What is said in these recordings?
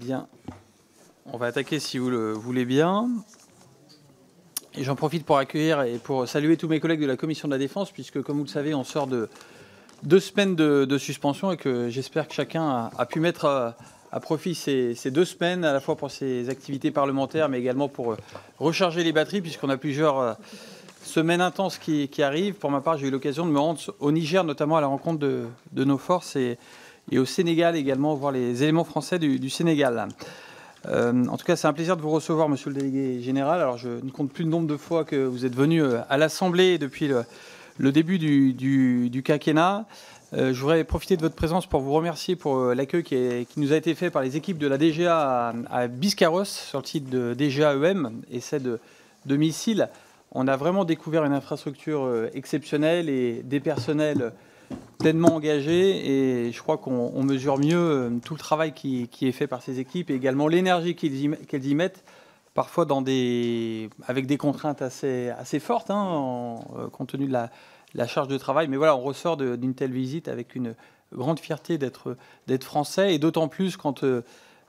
Bien. On va attaquer si vous le voulez bien. Et j'en profite pour accueillir et pour saluer tous mes collègues de la Commission de la Défense, puisque, comme vous le savez, on sort de deux semaines de, suspension et que j'espère que chacun a, pu mettre euh, à, profit ces, deux semaines, à la fois pour ses activités parlementaires, mais également pour euh, recharger les batteries, puisqu'on a plusieurs euh, semaines intenses qui, arrivent. Pour ma part, j'ai eu l'occasion de me rendre au Niger, notamment à la rencontre de, de nos forces. Et, et au Sénégal également, voir les éléments français du, Sénégal. Euh, en tout cas, c'est un plaisir de vous recevoir, monsieur le délégué général. Alors, je ne compte plus le nombre de fois que vous êtes venu euh, à l'Assemblée depuis le, début du, quinquennat. Euh, je voudrais profiter de votre présence pour vous remercier pour l'accueil qui, nous a été fait par les équipes de la DGA à, Biscarros sur le site de DGAEM et celle de, de On a vraiment découvert une infrastructure exceptionnelle et des personnels pleinement engagé et je crois qu'on mesure mieux euh, tout le travail qui, est fait par ces équipes et également l'énergie qu'elles y, mettent, parfois dans des, avec des contraintes assez, assez fortes, hein, en, euh, compte tenu de la, charge de travail. Mais voilà, on ressort d'une telle visite avec une grande fierté d'être français et d'autant plus quand...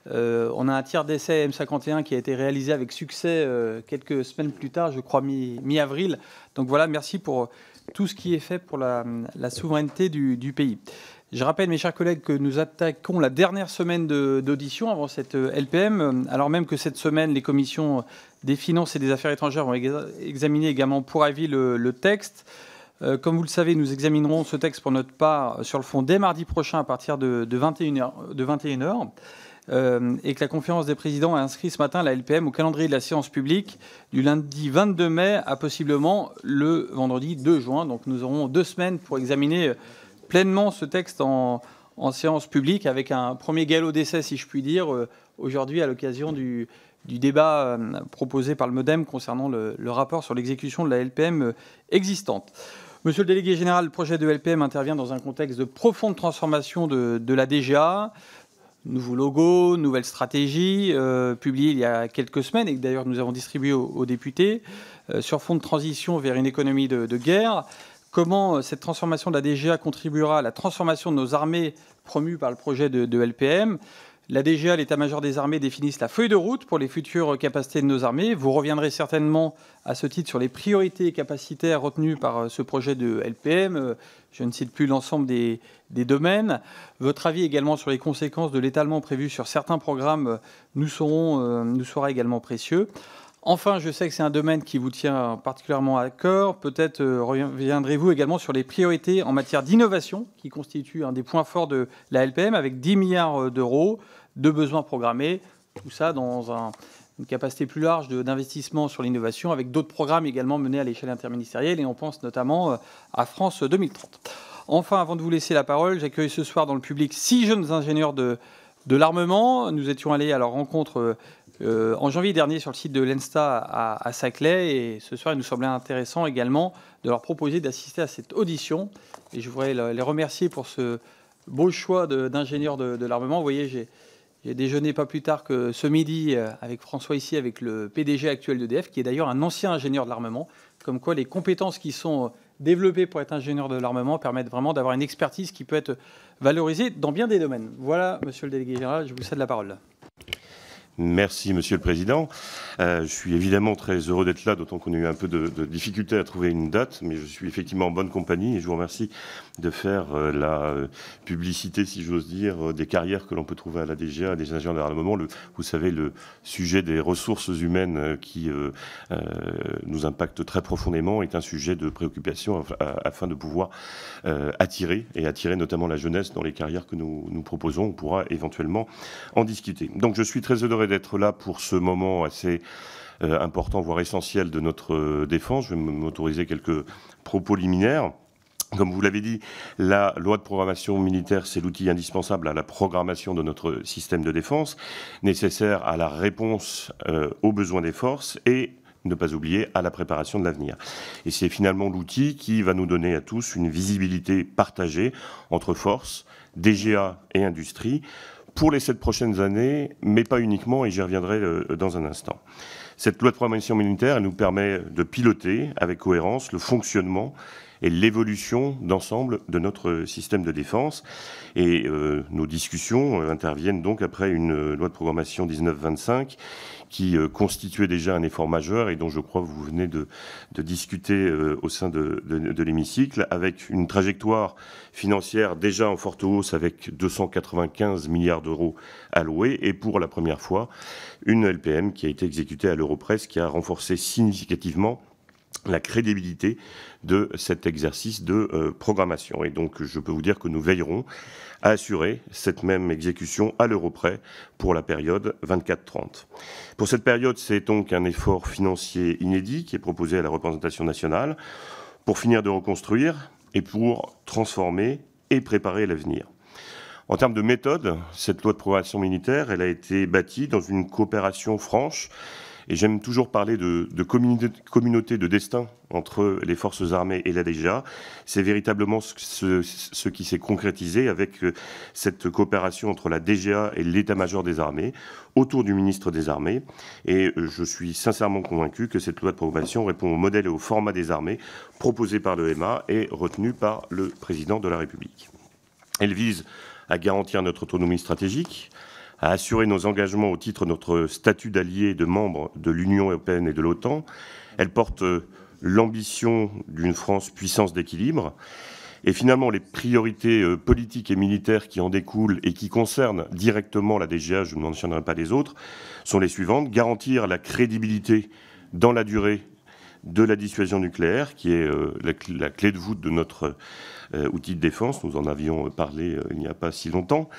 Euh, on a un tir d'essai M51 qui a été réalisé avec succès quelques semaines plus tard, je crois mi-avril. Donc voilà, merci pour tout ce qui est fait pour la, souveraineté du, pays. Je rappelle, mes chers collègues, que nous attaquons la dernière semaine d'audition avant cette euh, LPM, euh, alors même que cette semaine, les commissions des finances et des affaires étrangères vont examiner également pour avis le, texte. Euh, comme vous le savez, nous examinerons ce texte pour notre part sur le fond dès mardi prochain à partir 21h. De 21h. Euh, et que la conférence des présidents a inscrit ce matin la LPM au calendrier de la séance publique du lundi 22 mai à possiblement le vendredi 2 juin. Donc nous aurons deux semaines pour examiner pleinement ce texte en, séance publique avec un premier galop d'essai, si je puis dire, euh, aujourd'hui à l'occasion du, débat euh, proposé par le MoDem concernant le, rapport sur l'exécution de la LPM existante. Monsieur le délégué général, le projet de LPM intervient dans un contexte de profonde transformation de, de la DGA, nouveau logo, nouvelle stratégie, euh, publiée il y a quelques semaines, et que d'ailleurs nous avons distribué aux, députés, euh, sur fond de transition vers une économie de, guerre. Comment euh, cette transformation de la DGA contribuera à la transformation de nos armées promue par le projet de LPM la DGA, l'état-major des armées, définissent la feuille de route pour les futures capacités de nos armées. Vous reviendrez certainement à ce titre sur les priorités capacitaires retenues par euh, ce projet de LPM. Euh, je ne cite plus l'ensemble des, domaines. Votre avis également sur les conséquences de l'étalement prévu sur certains programmes euh, nous sera également précieux. Enfin, je sais que c'est un domaine qui vous tient particulièrement à cœur. Peut-être euh, reviendrez-vous également sur les priorités en matière d'innovation, qui constitue un des points forts de la LPM, avec 10 milliards euh, d'euros de besoins programmés. Tout ça dans une capacité plus large d'investissement sur l'innovation, avec d'autres programmes également menés à l'échelle interministérielle, et on pense notamment euh, à France 2030. Enfin, avant de vous laisser la parole, j'accueille ce soir dans le public six jeunes ingénieurs de, de l'armement. Nous étions allés à leur rencontre euh, en janvier dernier sur le site de l'ENSTA à, Saclay. Et ce soir, il nous semblait intéressant également de leur proposer d'assister à cette audition. Et je voudrais les remercier pour ce beau choix d'ingénieur de, l'armement. Vous voyez, j'ai. déjeuné pas plus tard que ce midi euh, avec François ici, avec le PDG actuel de d'EDF, qui est d'ailleurs un ancien ingénieur de l'armement. Comme quoi, les compétences qui sont euh, développées pour être ingénieur de l'armement permettent vraiment d'avoir une expertise qui peut être valorisée dans bien des domaines. Voilà, monsieur le délégué général, je vous cède la parole. Merci, Monsieur le Président. Euh, je suis évidemment très heureux d'être là, d'autant qu'on a eu un peu de, difficulté à trouver une date, mais je suis effectivement en bonne compagnie et je vous remercie de faire euh, la euh, publicité, si j'ose dire, des carrières que l'on peut trouver à la DGA, à des agents de moment. Le, vous savez, le sujet des ressources humaines qui nous impacte très profondément est un sujet de préoccupation afin de pouvoir attirer et attirer notamment la jeunesse dans les carrières que nous, nous proposons. On pourra éventuellement en discuter. Donc je suis très heureux d'être là pour ce moment assez euh, important, voire essentiel de notre euh, défense. Je vais m'autoriser quelques propos liminaires. Comme vous l'avez dit, la loi de programmation militaire, c'est l'outil indispensable à la programmation de notre système de défense, nécessaire à la réponse euh, aux besoins des forces et ne pas oublier à la préparation de l'avenir. Et c'est finalement l'outil qui va nous donner à tous une visibilité partagée entre forces, DGA et industrie pour les sept prochaines années, mais pas uniquement, et j'y reviendrai euh, dans un instant. Cette loi de programmation militaire, nous permet de piloter avec cohérence le fonctionnement et l'évolution d'ensemble de notre système de défense. Et euh, nos discussions euh, interviennent donc après une loi de programmation 19-25 qui euh, constituait déjà un effort majeur et dont je crois que vous venez de, discuter euh, au sein de, l'hémicycle, avec une trajectoire financière déjà en forte hausse avec 295 milliards d'euros alloués et pour la première fois une LPM qui a été exécutée à l'Europresse qui a renforcé significativement la crédibilité de cet exercice de euh, programmation. Et donc, je peux vous dire que nous veillerons à assurer cette même exécution à l'euro près pour la période 24-30. Pour cette période, c'est donc un effort financier inédit qui est proposé à la représentation nationale pour finir de reconstruire et pour transformer et préparer l'avenir. En termes de méthode, cette loi de programmation militaire, elle a été bâtie dans une coopération franche et j'aime toujours parler de, communauté de destin entre les forces armées et la DGA. C'est véritablement ce, qui s'est concrétisé avec euh, cette coopération entre la DGA et l'état-major des armées autour du ministre des Armées. Et euh, je suis sincèrement convaincu que cette loi de programmation répond au modèle et au format des armées proposé par le MA et retenu par le président de la République. Elle vise à garantir notre autonomie stratégique, à assurer nos engagements au titre de notre statut d'allié de membre de l'Union européenne et de l'OTAN. Elle porte euh, l'ambition d'une France puissance d'équilibre. Et finalement, les priorités euh, politiques et militaires qui en découlent et qui concernent directement la DGA, je ne mentionnerai pas les autres, sont les suivantes. Garantir la crédibilité dans la durée de la dissuasion nucléaire, qui est euh, la clé de voûte de notre outil de défense. Nous en avions parlé il n'y a pas si longtemps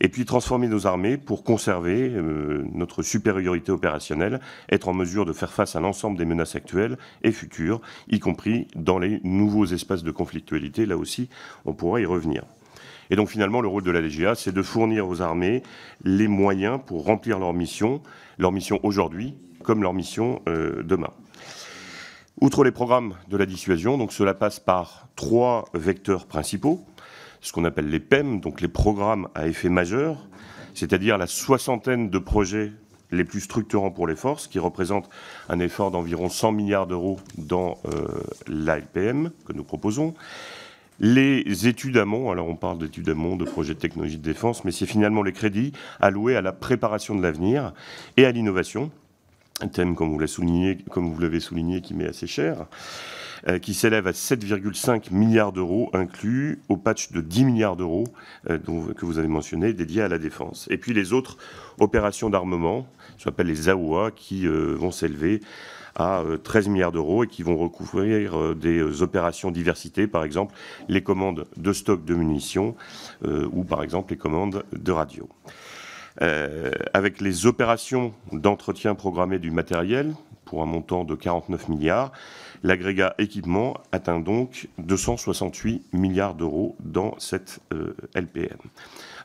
et puis transformer nos armées pour conserver euh, notre supériorité opérationnelle, être en mesure de faire face à l'ensemble des menaces actuelles et futures, y compris dans les nouveaux espaces de conflictualité. Là aussi, on pourra y revenir. Et donc finalement, le rôle de la DGA, c'est de fournir aux armées les moyens pour remplir leur mission, leur mission aujourd'hui comme leur mission euh, demain. Outre les programmes de la dissuasion, donc cela passe par trois vecteurs principaux ce qu'on appelle les PEM, donc les programmes à effet majeur, c'est-à-dire la soixantaine de projets les plus structurants pour les forces, qui représentent un effort d'environ 100 milliards d'euros dans euh, la que nous proposons. Les études amont, alors on parle d'études amont, de projets de technologie de défense, mais c'est finalement les crédits alloués à la préparation de l'avenir et à l'innovation, un thème, comme vous l'avez souligné, comme vous l'avez souligné, qui met assez cher, euh, qui s'élève à 7,5 milliards d'euros, inclus au patch de 10 milliards d'euros euh, que vous avez mentionné, dédié à la défense. Et puis les autres opérations d'armement, ce qu'on appelle les AOA, qui euh, vont s'élever à 13 milliards d'euros et qui vont recouvrir des opérations diversité, par exemple les commandes de stock de munitions ou par exemple les commandes de radio. Euh, avec les opérations d'entretien programmé du matériel pour un montant de 49 milliards. L'agrégat équipement atteint donc 268 milliards d'euros dans cette euh, LPM.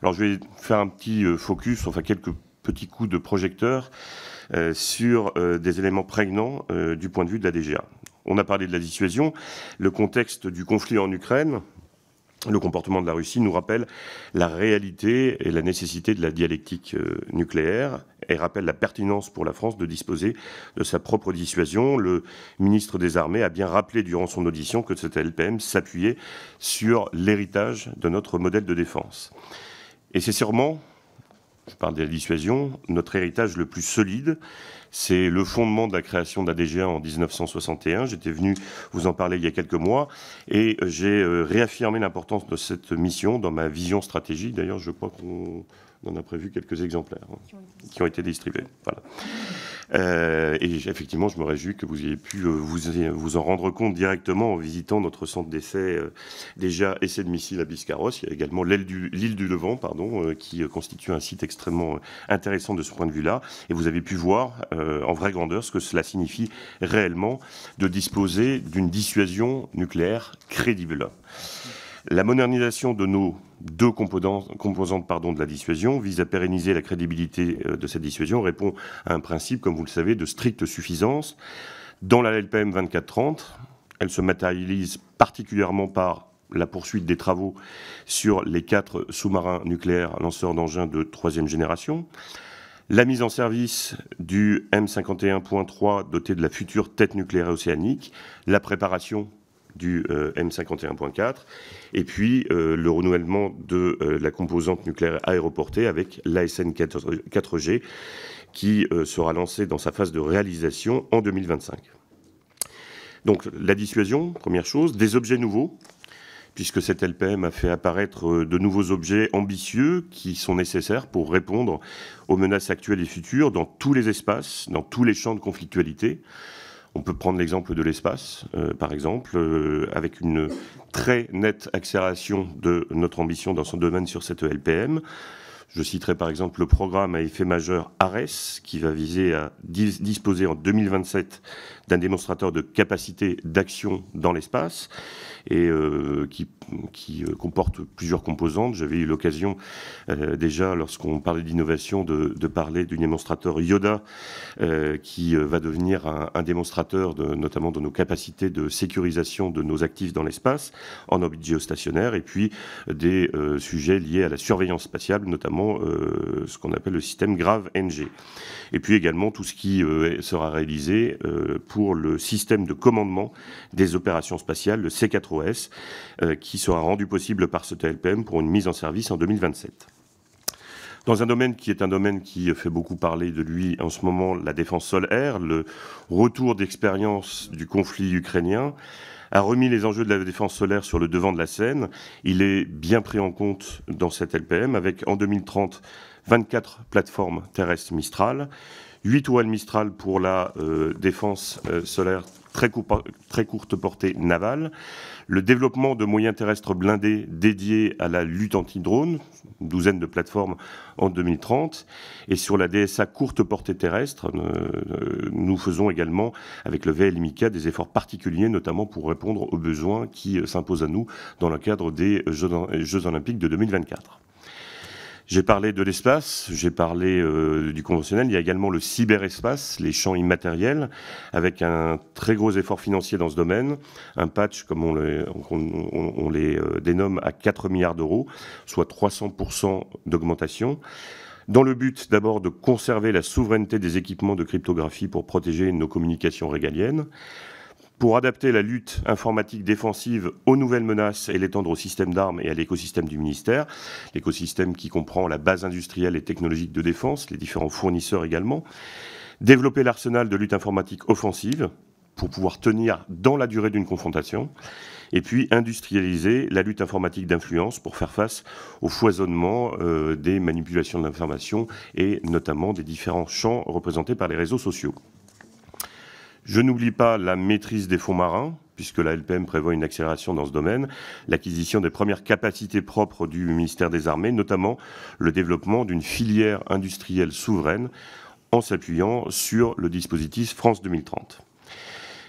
Alors je vais faire un petit euh, focus, enfin quelques petits coups de projecteur sur des éléments prégnants du point de vue de la DGA. On a parlé de la dissuasion, le contexte du conflit en Ukraine, le comportement de la Russie nous rappelle la réalité et la nécessité de la dialectique euh, nucléaire et rappelle la pertinence pour la France de disposer de sa propre dissuasion. Le ministre des Armées a bien rappelé durant son audition que cette LPM s'appuyait sur l'héritage de notre modèle de défense. Et c'est sûrement, je parle de la dissuasion, notre héritage le plus solide c'est le fondement de la création de la DGA en 1961. J'étais venu vous en parler il y a quelques mois et j'ai euh, réaffirmé l'importance de cette mission dans ma vision stratégique. D'ailleurs, je crois qu'on on a prévu quelques exemplaires hein, qui ont été distribués. Euh, et effectivement, je me réjouis que vous ayez pu euh, vous, en rendre compte directement en visitant notre centre d'essai, euh, déjà essai de missiles à Biscarrosse. Il y a également l'île du, Levant, pardon, qui constitue un site extrêmement intéressant de ce point de vue-là. Et vous avez pu voir en vraie grandeur ce que cela signifie réellement de disposer d'une dissuasion nucléaire crédible. La modernisation de nos deux composantes pardon, de la dissuasion vise à pérenniser la crédibilité euh, de cette dissuasion, répond à un principe, comme vous le savez, de stricte suffisance. Dans la LPM 2430, elle se matérialise particulièrement par la poursuite des travaux sur les quatre sous-marins nucléaires lanceurs d'engins de troisième génération, la mise en service du M51.3 doté de la future tête nucléaire océanique, la préparation du euh, M51.4, et puis euh, le renouvellement de euh, la composante nucléaire aéroportée avec l'ASN 4G, qui sera lancée dans sa phase de réalisation en 2025. Donc la dissuasion, première chose, des objets nouveaux, puisque cette LPM a fait apparaître de nouveaux objets ambitieux qui sont nécessaires pour répondre aux menaces actuelles et futures dans tous les espaces, dans tous les champs de conflictualité. On peut prendre l'exemple de l'espace, euh, par exemple, euh, avec une très nette accélération de notre ambition dans son domaine sur cette LPM. Je citerai par exemple le programme à effet majeur ARES, qui va viser à disposer en 2027 d'un démonstrateur de capacité d'action dans l'espace et euh, qui, euh, comporte plusieurs composantes. J'avais eu l'occasion euh, déjà, lorsqu'on parlait d'innovation, de, parler du démonstrateur Yoda qui va devenir un, démonstrateur de, notamment de nos capacités de sécurisation de nos actifs dans l'espace en orbite géostationnaire et puis des sujets liés à la surveillance spatiale, notamment ce qu'on appelle le système grave NG. Et puis également tout ce qui sera réalisé pour pour le système de commandement des opérations spatiales, le C4OS, euh, qui sera rendu possible par ce TLPM pour une mise en service en 2027 dans un domaine qui est un domaine qui fait beaucoup parler de lui en ce moment, la défense solaire, le retour d'expérience du conflit ukrainien a remis les enjeux de la défense solaire sur le devant de la scène. Il est bien pris en compte dans cette LPM avec en 2030 24 plateformes terrestres Mistral, 8 toiles Mistral pour la euh, défense euh, solaire très, courte portée navale, le développement de moyens terrestres blindés dédiés à la lutte anti-drone, une douzaine de plateformes en 2030, et sur la DSA courte portée terrestre, euh, nous faisons également avec le VLMICA des efforts particuliers, notamment pour répondre aux besoins qui s'imposent à nous dans le cadre des Jeux, Jeux olympiques de 2024. J'ai parlé de l'espace, j'ai parlé euh, du conventionnel, il y a également le cyberespace, les champs immatériels, avec un très gros effort financier dans ce domaine, un patch, comme on on les euh, dénomme, à 4 milliards d'euros, soit 300% d'augmentation dans le but d'abord de conserver la souveraineté des équipements de cryptographie pour protéger nos communications régaliennes, pour adapter la lutte informatique défensive aux nouvelles menaces et l'étendre au système d'armes et à l'écosystème du ministère, l'écosystème qui comprend la base industrielle et technologique de défense, les différents fournisseurs également, développer l'arsenal de lutte informatique offensive pour pouvoir tenir dans la durée d'une confrontation, et puis industrialiser la lutte informatique d'influence pour faire face au foisonnement euh, des manipulations de l'information et notamment des différents champs représentés par les réseaux sociaux. Je n'oublie pas la maîtrise des fonds marins, puisque la LPM prévoit une accélération dans ce domaine, l'acquisition des premières capacités propres du ministère des Armées, notamment le développement d'une filière industrielle souveraine en s'appuyant sur le dispositif France 2030.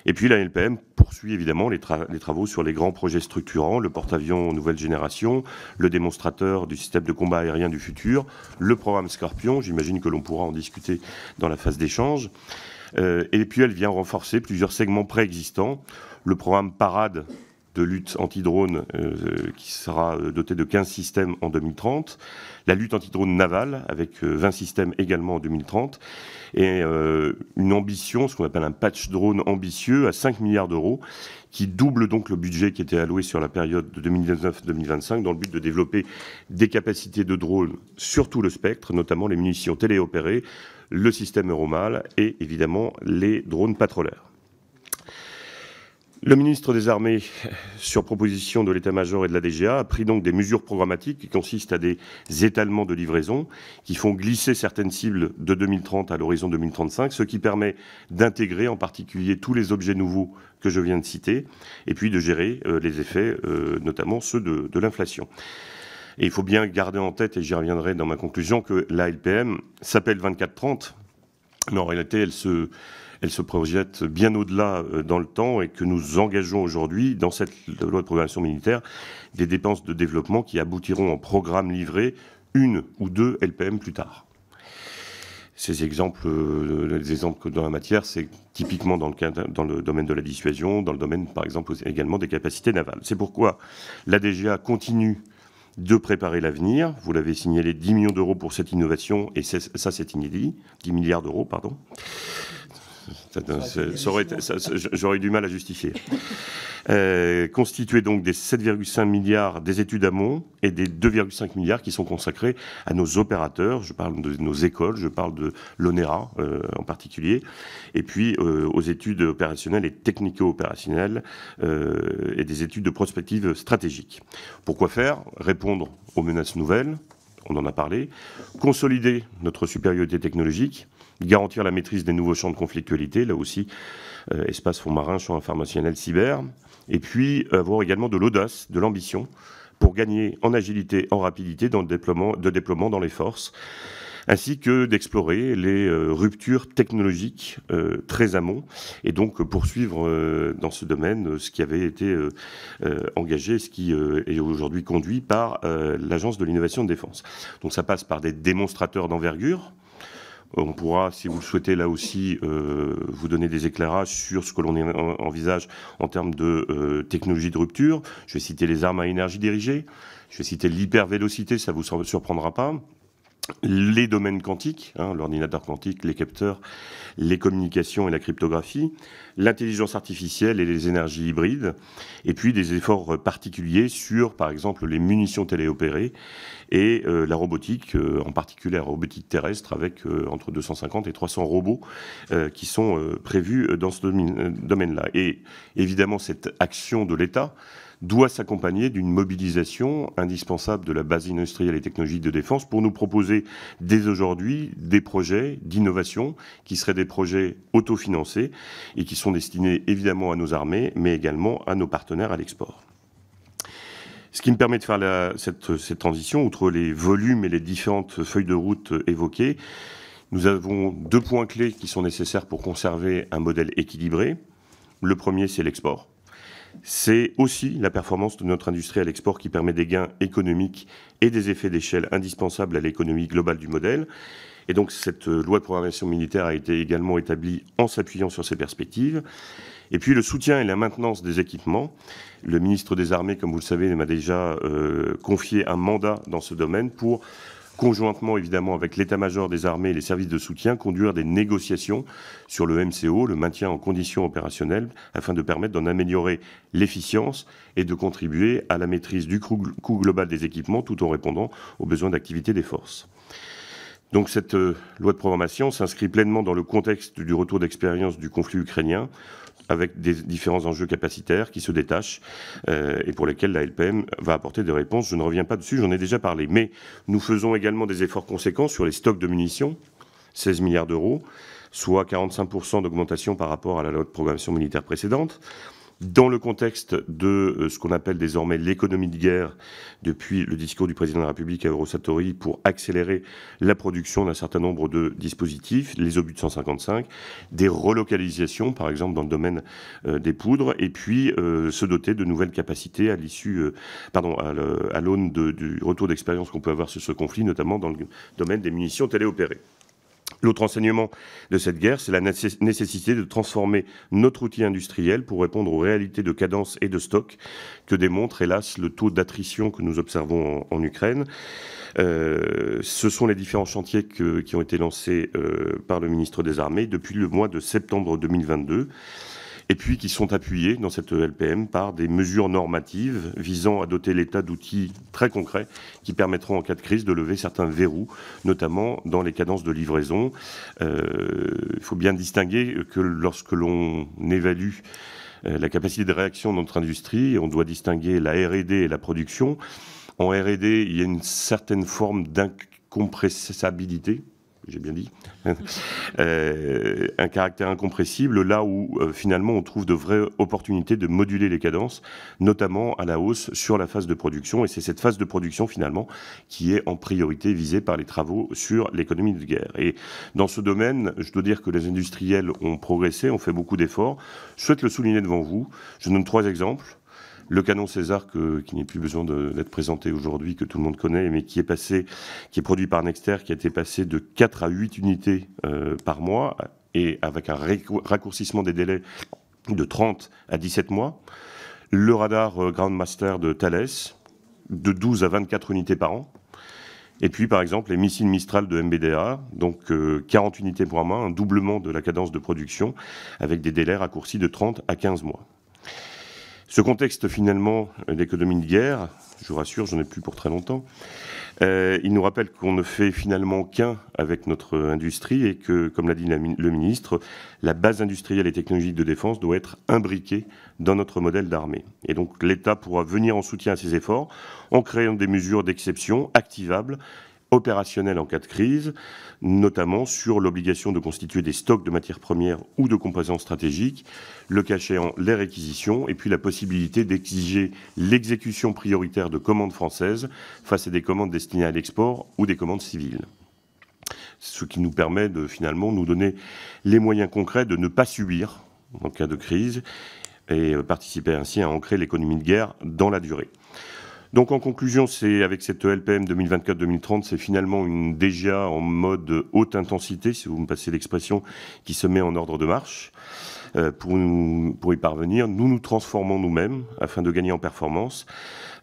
Et puis la LPM poursuit évidemment les, travaux sur les grands projets structurants, le porte-avions nouvelle génération, le démonstrateur du système de combat aérien du futur, le programme Scorpion, j'imagine que l'on pourra en discuter dans la phase d'échange. Euh, et puis elle vient renforcer plusieurs segments préexistants. Le programme Parade de lutte anti-drone euh, euh, qui sera doté de 15 systèmes en 2030, la lutte anti-drone navale avec 20 systèmes également en 2030, et une ambition, ce qu'on appelle un patch drone ambitieux à 5 milliards d'euros, qui double donc le budget qui était alloué sur la période de 2019-2025 dans le but de développer des capacités de drones sur tout le spectre, notamment les munitions téléopérées, le système Euromal et évidemment les drones patrouilleurs. Le ministre des Armées, sur proposition de l'état-major et de la DGA, a pris donc des mesures programmatiques qui consistent à des étalements de livraison qui font glisser certaines cibles de 2030 à l'horizon 2035, ce qui permet d'intégrer en particulier tous les objets nouveaux que je viens de citer, et puis de gérer euh, les effets, euh, notamment ceux de l'inflation. Et il faut bien garder en tête, et j'y reviendrai dans ma conclusion, que la LPM s'appelle 2430, mais en réalité, elle se, elle se projette bien au-delà euh, dans le temps et que nous engageons aujourd'hui dans cette loi de programmation militaire des dépenses de développement qui aboutiront en programme livré une ou deux LPM plus tard. Ces exemples, euh, les exemples dans la matière, c'est typiquement dans le, dans le domaine de la dissuasion, dans le domaine, par exemple, également des capacités navales. C'est pourquoi la DGA continue de préparer l'avenir. Vous l'avez signalé, 10 millions d'euros pour cette innovation, et ça c'est inédit, 10 milliards d'euros, pardon. J'aurais du mal à justifier. Euh, Constituer donc des 7,5 milliards des études amont et des 2,5 milliards qui sont consacrés à nos opérateurs. Je parle de nos écoles, je parle de l'ONERA euh, en particulier, et puis euh, aux études opérationnelles et technico-opérationnelles et des études de prospective stratégique. Pourquoi faire Répondre aux menaces nouvelles, on en a parlé, consolider notre supériorité technologique, Garantir la maîtrise des nouveaux champs de conflictualité, là aussi, euh, espace fonds marin, champ informationnel cyber. Et puis, avoir également de l'audace, de l'ambition pour gagner en agilité, en rapidité dans le déploiement, de déploiement dans les forces, ainsi que d'explorer les euh, ruptures technologiques euh, très amont, et donc poursuivre dans ce domaine ce qui avait été engagé, ce qui est aujourd'hui conduit par l'Agence de l'innovation de défense. Donc ça passe par des démonstrateurs d'envergure, on pourra, si vous le souhaitez, là aussi, euh, vous donner des éclairages sur ce que l'on envisage en termes de euh, technologie de rupture. Je vais citer les armes à énergie dirigée. Je vais citer l'hypervélocité, ça ne vous surprendra pas les domaines quantiques, hein, l'ordinateur quantique, les capteurs, les communications et la cryptographie, l'intelligence artificielle et les énergies hybrides, et puis des efforts particuliers sur, par exemple, les munitions téléopérées et euh, la robotique, euh, en particulier la robotique terrestre, avec euh, entre 250 et 300 robots qui sont prévus dans ce domaine-là. Et évidemment, cette action de l'État, doit s'accompagner d'une mobilisation indispensable de la base industrielle et technologique de défense pour nous proposer dès aujourd'hui des projets d'innovation qui seraient des projets autofinancés et qui sont destinés évidemment à nos armées, mais également à nos partenaires à l'export. Ce qui me permet de faire cette, cette transition, outre les volumes et les différentes feuilles de route évoquées, nous avons deux points clés qui sont nécessaires pour conserver un modèle équilibré. Le premier, c'est l'export. C'est aussi la performance de notre industrie à l'export qui permet des gains économiques et des effets d'échelle indispensables à l'économie globale du modèle. Et donc cette euh, loi de programmation militaire a été également établie en s'appuyant sur ces perspectives. Et puis le soutien et la maintenance des équipements. Le ministre des Armées, comme vous le savez, m'a déjà euh, confié un mandat dans ce domaine pour conjointement évidemment avec l'état-major des armées et les services de soutien, conduire des négociations sur le MCO, le maintien en conditions opérationnelles, afin de permettre d'en améliorer l'efficience et de contribuer à la maîtrise du coût global des équipements tout en répondant aux besoins d'activité des forces. Donc cette euh, loi de programmation s'inscrit pleinement dans le contexte du retour d'expérience du conflit ukrainien avec des différents enjeux capacitaires qui se détachent euh, et pour lesquels la LPM va apporter des réponses. Je ne reviens pas dessus, j'en ai déjà parlé. Mais nous faisons également des efforts conséquents sur les stocks de munitions, 16 milliards d'euros, soit 45% d'augmentation par rapport à la loi de programmation militaire précédente dans le contexte de euh, ce qu'on appelle désormais l'économie de guerre depuis le discours du président de la République à Eurosatori pour accélérer la production d'un certain nombre de dispositifs, les obus de 155, des relocalisations par exemple dans le domaine euh, des poudres et puis euh, se doter de nouvelles capacités à l'issue, pardon, à l'aune du retour d'expérience qu'on peut avoir sur ce conflit, notamment dans le domaine des munitions téléopérées. L'autre enseignement de cette guerre, c'est la nécessité de transformer notre outil industriel pour répondre aux réalités de cadence et de stock que démontre, hélas, le taux d'attrition que nous observons en, Ukraine. Euh, ce sont les différents chantiers qui ont été lancés euh, par le ministre des Armées depuis le mois de septembre 2022 et puis qui sont appuyés dans cette LPM par des mesures normatives visant à doter l'État d'outils très concrets qui permettront en cas de crise de lever certains verrous, notamment dans les cadences de livraison. Euh, il faut bien distinguer que lorsque l'on évalue euh, la capacité de réaction de notre industrie, on doit distinguer la RD et la production. En RD, il y a une certaine forme d'incompressibilité j'ai bien dit, euh, un caractère incompressible, là où euh, finalement on trouve de vraies opportunités de moduler les cadences, notamment à la hausse sur la phase de production. Et c'est cette phase de production finalement qui est en priorité visée par les travaux sur l'économie de guerre. Et dans ce domaine, je dois dire que les industriels ont progressé, ont fait beaucoup d'efforts. Je souhaite le souligner devant vous. Je donne trois exemples le canon César qui n'est plus besoin d'être présenté aujourd'hui, que tout le monde connaît, mais qui est passé, qui est produit par Nexter, qui a été passé de 4 à 8 unités euh, par mois, et avec un raccourcissement des délais de 30 à 17 mois. Le radar euh, Groundmaster de Thales, de 12 à 24 unités par an. Et puis, par exemple, les missiles Mistral de MBDA, donc 40 euh, unités pour mois, un doublement de la cadence de production, avec des délais raccourcis de 30 à 15 mois. Ce contexte, finalement, d'économie euh, de guerre, je vous rassure, j'en ai plus pour très longtemps, euh, il nous rappelle qu'on ne fait finalement qu'un avec notre industrie et que, comme l'a dit le ministre, la base industrielle et technologique de défense doit être imbriquée dans notre modèle d'armée. Et donc l'État pourra venir en soutien à ces efforts en créant des mesures d'exception activables opérationnelle en cas de crise, notamment sur l'obligation de constituer des stocks de matières premières ou de composants stratégiques, le cachet en les réquisitions, et puis la possibilité d'exiger l'exécution prioritaire de commandes françaises face à des commandes destinées à l'export ou des commandes civiles ce qui nous permet de finalement nous donner les moyens concrets de ne pas subir en cas de crise et euh, participer ainsi à ancrer l'économie de guerre dans la durée. Donc en conclusion, c'est avec cette LPM 2024-2030, c'est finalement une DGA en mode haute intensité, si vous me passez l'expression, qui se met en ordre de marche. Euh, pour, nous, pour y parvenir, nous nous transformons nous-mêmes afin de gagner en performance.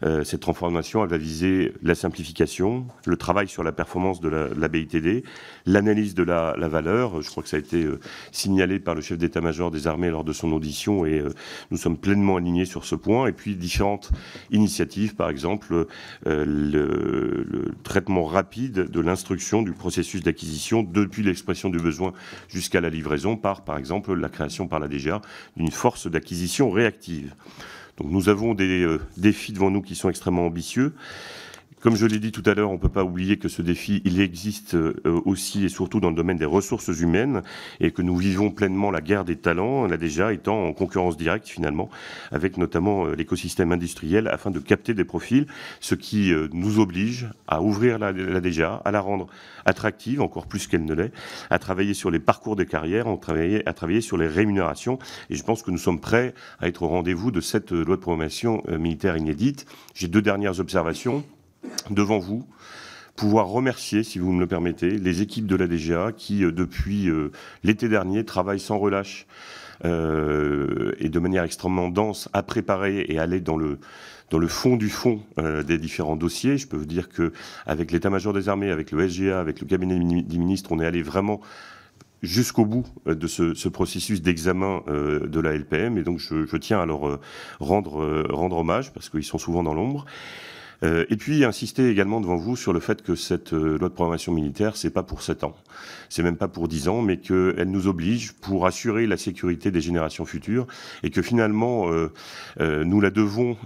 Euh, cette transformation, va viser la simplification, le travail sur la performance de la, BITD, l'analyse de la, valeur. Je crois que ça a été euh, signalé par le chef d'état-major des armées lors de son audition et nous sommes pleinement alignés sur ce point. Et puis différentes initiatives, par exemple le, le traitement rapide de l'instruction du processus d'acquisition depuis l'expression du besoin jusqu'à la livraison par, par exemple, la création par déjà d'une force d'acquisition réactive. Donc nous avons des euh, défis devant nous qui sont extrêmement ambitieux. Comme je l'ai dit tout à l'heure, on ne peut pas oublier que ce défi, il existe euh, aussi et surtout dans le domaine des ressources humaines et que nous vivons pleinement la guerre des talents, a déjà étant en concurrence directe finalement avec notamment euh, l'écosystème industriel afin de capter des profils, ce qui euh, nous oblige à ouvrir la, déjà, à la rendre attractive encore plus qu'elle ne l'est, à travailler sur les parcours des carrières, à travailler, sur les rémunérations et je pense que nous sommes prêts à être au rendez-vous de cette loi de promotion militaire inédite. J'ai deux dernières observations devant vous pouvoir remercier, si vous me le permettez, les équipes de la DGA qui, euh, depuis euh, l'été dernier, travaillent sans relâche euh, et de manière extrêmement dense à préparer et aller dans le dans le fond du fond des différents dossiers. Je peux vous dire que avec l'état-major des armées, avec le SGA, avec le cabinet des ministres, on est allé vraiment jusqu'au bout de ce, processus d'examen de la LPM. Et donc, je, tiens à leur rendre, rendre hommage parce qu'ils sont souvent dans l'ombre. Euh, et puis insister également devant vous sur le fait que cette euh, loi de programmation militaire, c'est pas pour 7 ans, c'est même pas pour 10 ans, mais qu'elle nous oblige pour assurer la sécurité des générations futures et que finalement euh, nous la devons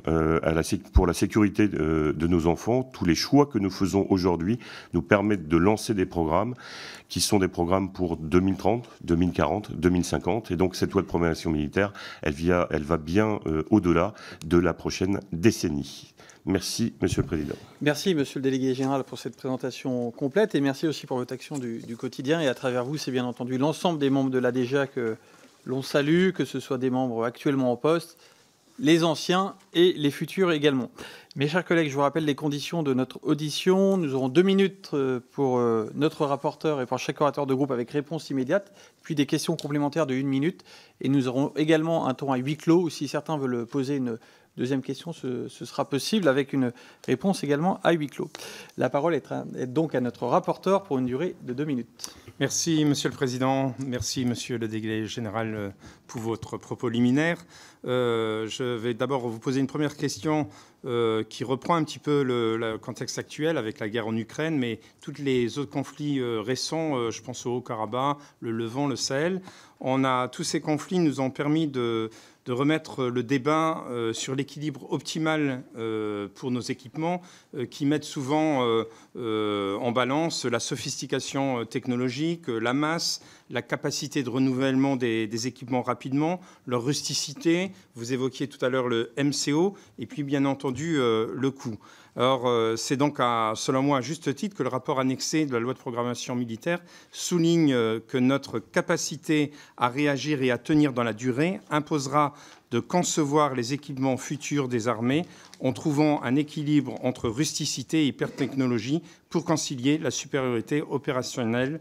pour la sécurité de nos enfants. Tous les choix que nous faisons aujourd'hui nous permettent de lancer des programmes qui sont des programmes pour 2030, 2040, 2050. Et donc cette loi de programmation militaire, elle, va bien au-delà de la prochaine décennie. Merci, Monsieur le Président. Merci, Monsieur le Délégué général, pour cette présentation complète et merci aussi pour votre action du, quotidien. Et à travers vous, c'est bien entendu l'ensemble des membres de l'ADEJA que l'on salue, que ce soit des membres actuellement en poste, les anciens et les futurs également. Mes chers collègues, je vous rappelle les conditions de notre audition. Nous aurons deux minutes euh, pour euh, notre rapporteur et pour chaque orateur de groupe avec réponse immédiate, puis des questions complémentaires de une minute. Et nous aurons également un temps à huis clos si certains veulent poser une deuxième question, ce, sera possible avec une réponse également à huis clos. La parole est, donc à notre rapporteur pour une durée de deux minutes. Merci, Monsieur le Président. Merci, Monsieur le délégué général, euh, pour votre propos liminaire. Euh, je vais d'abord vous poser une première question euh, qui reprend un petit peu le, contexte actuel avec la guerre en Ukraine, mais tous les autres conflits récents, je pense au Haut-Karabakh, le Levant, le Sahel. On a, tous ces conflits nous ont permis de de remettre euh, le débat euh, sur l'équilibre optimal euh, pour nos équipements qui mettent souvent en balance la sophistication technologique, la masse, la capacité de renouvellement des, équipements rapidement, leur rusticité, vous évoquiez tout à l'heure le MCO, et puis bien entendu le coût. Or, euh, c'est donc, à, selon moi, à juste titre que le rapport annexé de la loi de programmation militaire souligne euh, que notre capacité à réagir et à tenir dans la durée imposera de concevoir les équipements futurs des armées en trouvant un équilibre entre rusticité et hypertechnologie pour concilier la supériorité opérationnelle,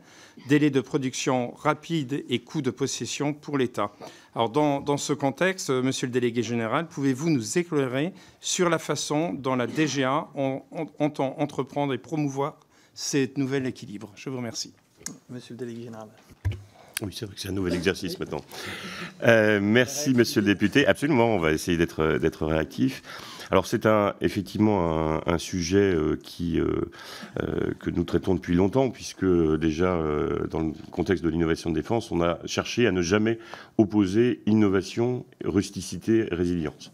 délai de production rapide et coût de possession pour l'État. Alors dans, ce contexte, euh, Monsieur le délégué général, pouvez-vous nous éclairer sur la façon dont la DGA entend entreprendre et promouvoir cet nouvel équilibre Je vous remercie. Monsieur le délégué général. Oui, c'est vrai que c'est un nouvel exercice maintenant. Euh, merci, monsieur le député. Absolument, on va essayer d'être, d'être réactif. Alors c'est un, effectivement un, sujet euh, qui, euh, que nous traitons depuis longtemps, puisque déjà dans le contexte de l'innovation de défense, on a cherché à ne jamais opposer innovation, rusticité, résilience.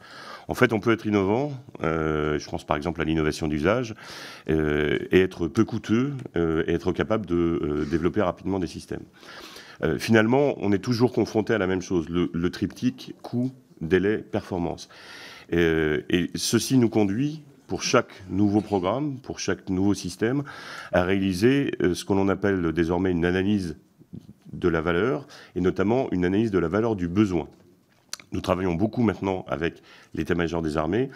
En fait, on peut être innovant, je pense par exemple à l'innovation d'usage, euh, et être peu coûteux, euh, et être capable de développer rapidement des systèmes. Euh, finalement, on est toujours confronté à la même chose, le, triptyque coût, délai, performance. Euh, et ceci nous conduit, pour chaque nouveau programme, pour chaque nouveau système, à réaliser euh, ce qu'on appelle désormais une analyse de la valeur, et notamment une analyse de la valeur du besoin. Nous travaillons beaucoup maintenant avec l'état-major des armées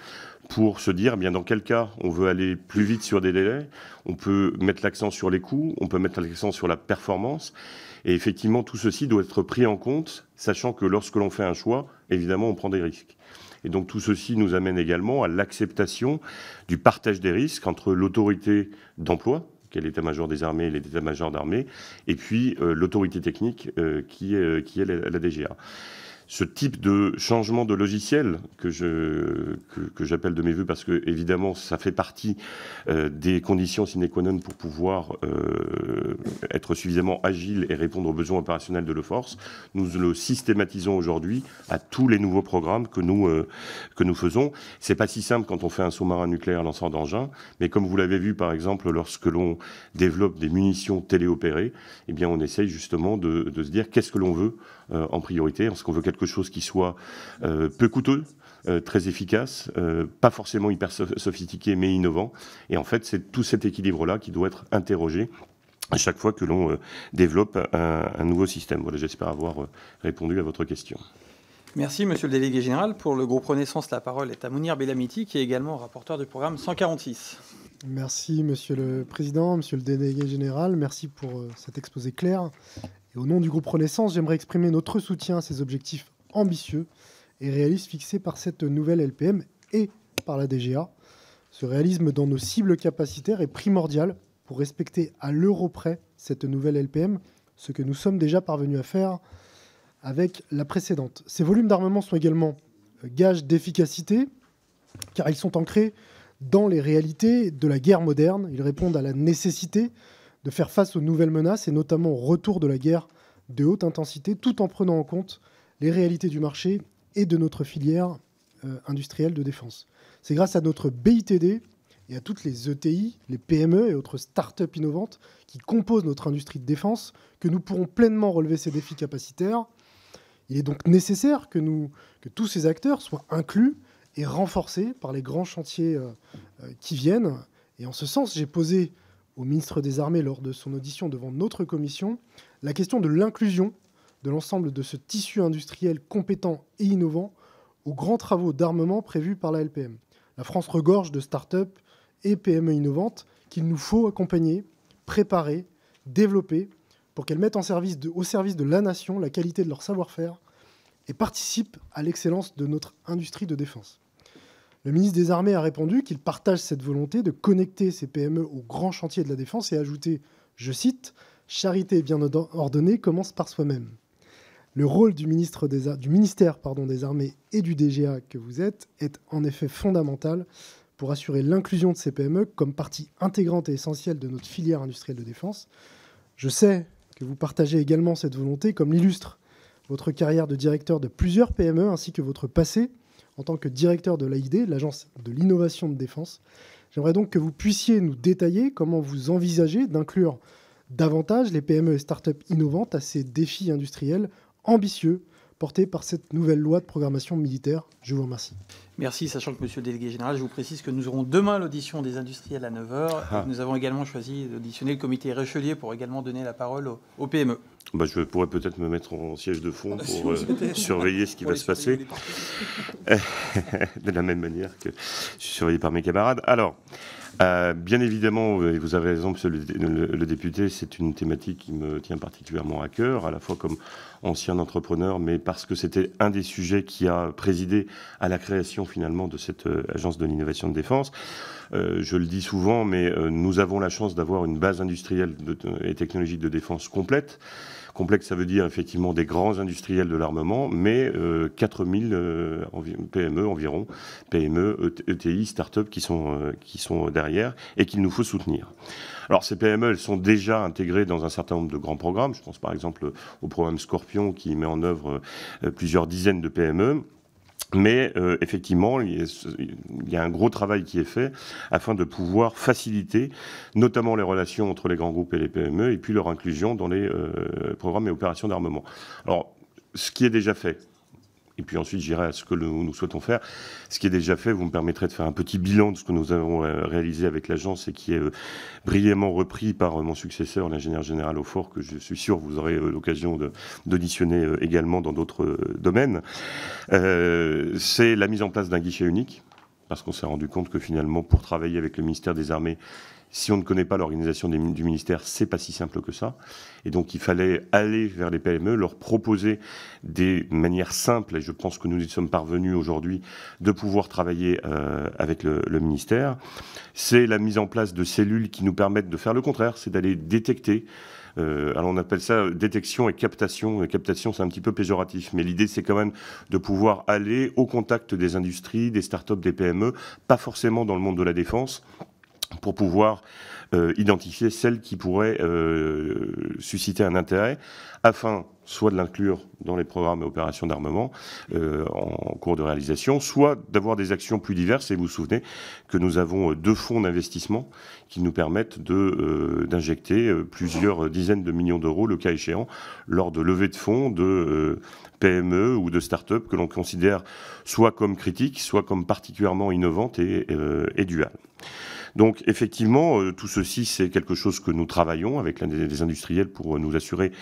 pour se dire eh bien dans quel cas on veut aller plus vite sur des délais, on peut mettre l'accent sur les coûts, on peut mettre l'accent sur la performance, et effectivement, tout ceci doit être pris en compte, sachant que lorsque l'on fait un choix, évidemment, on prend des risques. Et donc tout ceci nous amène également à l'acceptation du partage des risques entre l'autorité d'emploi, qui est l'état-major des armées et l'état-major d'armée, et puis euh, l'autorité technique, euh, euh, qui, est, la, la DGA ce type de changement de logiciel que je que, j'appelle de mes vues parce que évidemment ça fait partie euh, des conditions sine qua non pour pouvoir euh, être suffisamment agile et répondre aux besoins opérationnels de le force. Nous le systématisons aujourd'hui à tous les nouveaux programmes que nous euh, que nous faisons. C'est pas si simple quand on fait un sous-marin nucléaire lançant d'engins, mais comme vous l'avez vu par exemple lorsque l'on développe des munitions téléopérées, eh bien on essaye justement de se dire qu'est-ce que l'on veut euh, en priorité, parce qu'on veut quelque chose qui soit euh, peu coûteux, euh, très efficace, pas forcément hyper sophistiqué, mais innovant. Et en fait, c'est tout cet équilibre-là qui doit être interrogé à chaque fois que l'on développe un, nouveau système. Voilà, j'espère avoir répondu à votre question. Merci, monsieur le délégué général. Pour le groupe Renaissance, la parole est à Mounir Bellamiti, qui est également rapporteur du programme 146. Merci, monsieur le président, monsieur le délégué général. Merci pour cet exposé clair au nom du groupe Renaissance, j'aimerais exprimer notre soutien à ces objectifs ambitieux et réalistes fixés par cette nouvelle LPM et par la DGA. Ce réalisme dans nos cibles capacitaires est primordial pour respecter à l'euro près cette nouvelle LPM, ce que nous sommes déjà parvenus à faire avec la précédente. Ces volumes d'armement sont également gages d'efficacité, car ils sont ancrés dans les réalités de la guerre moderne. Ils répondent à la nécessité de faire face aux nouvelles menaces et notamment au retour de la guerre de haute intensité, tout en prenant en compte les réalités du marché et de notre filière euh, industrielle de défense. C'est grâce à notre BITD et à toutes les ETI, les PME et autres start-up innovantes qui composent notre industrie de défense que nous pourrons pleinement relever ces défis capacitaires. Il est donc nécessaire que, nous, que tous ces acteurs soient inclus et renforcés par les grands chantiers euh, euh, qui viennent. Et en ce sens, j'ai posé au ministre des Armées lors de son audition devant notre commission la question de l'inclusion de l'ensemble de ce tissu industriel compétent et innovant aux grands travaux d'armement prévus par la LPM. La France regorge de start-up et PME innovantes qu'il nous faut accompagner, préparer, développer pour qu'elles mettent au service de la nation la qualité de leur savoir-faire et participent à l'excellence de notre industrie de défense. Le ministre des Armées a répondu qu'il partage cette volonté de connecter ces PME au grands chantier de la défense et a ajouté, je cite, Charité bien ordonnée commence par soi-même. Le rôle du, des, du ministère pardon, des Armées et du DGA que vous êtes est en effet fondamental pour assurer l'inclusion de ces PME comme partie intégrante et essentielle de notre filière industrielle de défense. Je sais que vous partagez également cette volonté, comme l'illustre votre carrière de directeur de plusieurs PME ainsi que votre passé en tant que directeur de l'AID, l'Agence de l'innovation de défense. J'aimerais donc que vous puissiez nous détailler comment vous envisagez d'inclure davantage les PME et startups innovantes à ces défis industriels ambitieux portée par cette nouvelle loi de programmation militaire. Je vous remercie. Merci, sachant que Monsieur le délégué général, je vous précise que nous aurons demain l'audition des industriels à 9h. Ah. Nous avons également choisi d'auditionner le comité Richelieu pour également donner la parole au, PME. Bah, je pourrais peut-être me mettre en siège de fond ah, pour euh, surveiller ce qui va se passer. de la même manière que je suis surveillé par mes camarades. Alors, euh, bien évidemment, vous avez raison, monsieur le, député, c'est une thématique qui me tient particulièrement à cœur, à la fois comme ancien entrepreneur, mais parce que c'était un des sujets qui a présidé à la création finalement de cette euh, agence de l'innovation de défense. Euh, je le dis souvent, mais nous avons la chance d'avoir une base industrielle et technologique de défense complète. Complexe, ça veut dire effectivement des grands industriels de l'armement, mais 4000 euh, euh, PME environ, PME, ETI, e start-up qui sont, euh, qui sont derrière et qu'il nous faut soutenir. Alors ces PME, elles sont déjà intégrées dans un certain nombre de grands programmes. Je pense par exemple au programme Scorpion qui met en œuvre plusieurs dizaines de PME. Mais euh, effectivement, il y a un gros travail qui est fait afin de pouvoir faciliter notamment les relations entre les grands groupes et les PME et puis leur inclusion dans les euh, programmes et opérations d'armement. Alors, ce qui est déjà fait, et puis ensuite, j'irai à ce que nous souhaitons faire. Ce qui est déjà fait, vous me permettrez de faire un petit bilan de ce que nous avons euh, réalisé avec l'agence et qui est euh, brillamment repris par euh, mon successeur, l'ingénieur général Aufort, que je suis sûr vous aurez l'occasion d'auditionner également dans d'autres domaines. C'est la mise en place d'un guichet unique parce qu'on s'est rendu compte que finalement, pour travailler avec le ministère des Armées si on ne connaît pas l'organisation du ministère, c'est pas si simple que ça. Et donc, il fallait aller vers les PME, leur proposer des manières simples, et je pense que nous y sommes parvenus aujourd'hui, de pouvoir travailler euh, avec le, le ministère. C'est la mise en place de cellules qui nous permettent de faire le contraire, c'est d'aller détecter euh, alors on appelle ça euh, détection et captation. captation, c'est un petit peu péjoratif, mais l'idée c'est quand même de pouvoir aller au contact des industries, des start-up, des PME, pas forcément dans le monde de la défense pour pouvoir euh, identifier celles qui pourraient euh, susciter un intérêt, afin soit de l'inclure dans les programmes et opérations d'armement euh, en cours de réalisation, soit d'avoir des actions plus diverses. Et vous vous souvenez que nous avons deux fonds d'investissement qui nous permettent d'injecter plusieurs dizaines de millions d'euros, le cas échéant, lors de levées de fonds de PME ou de start-up que l'on considère soit comme critiques, soit comme particulièrement innovantes et, et duales. Donc effectivement, euh, tout ceci, c'est quelque chose que nous travaillons avec les industriels pour euh, nous assurer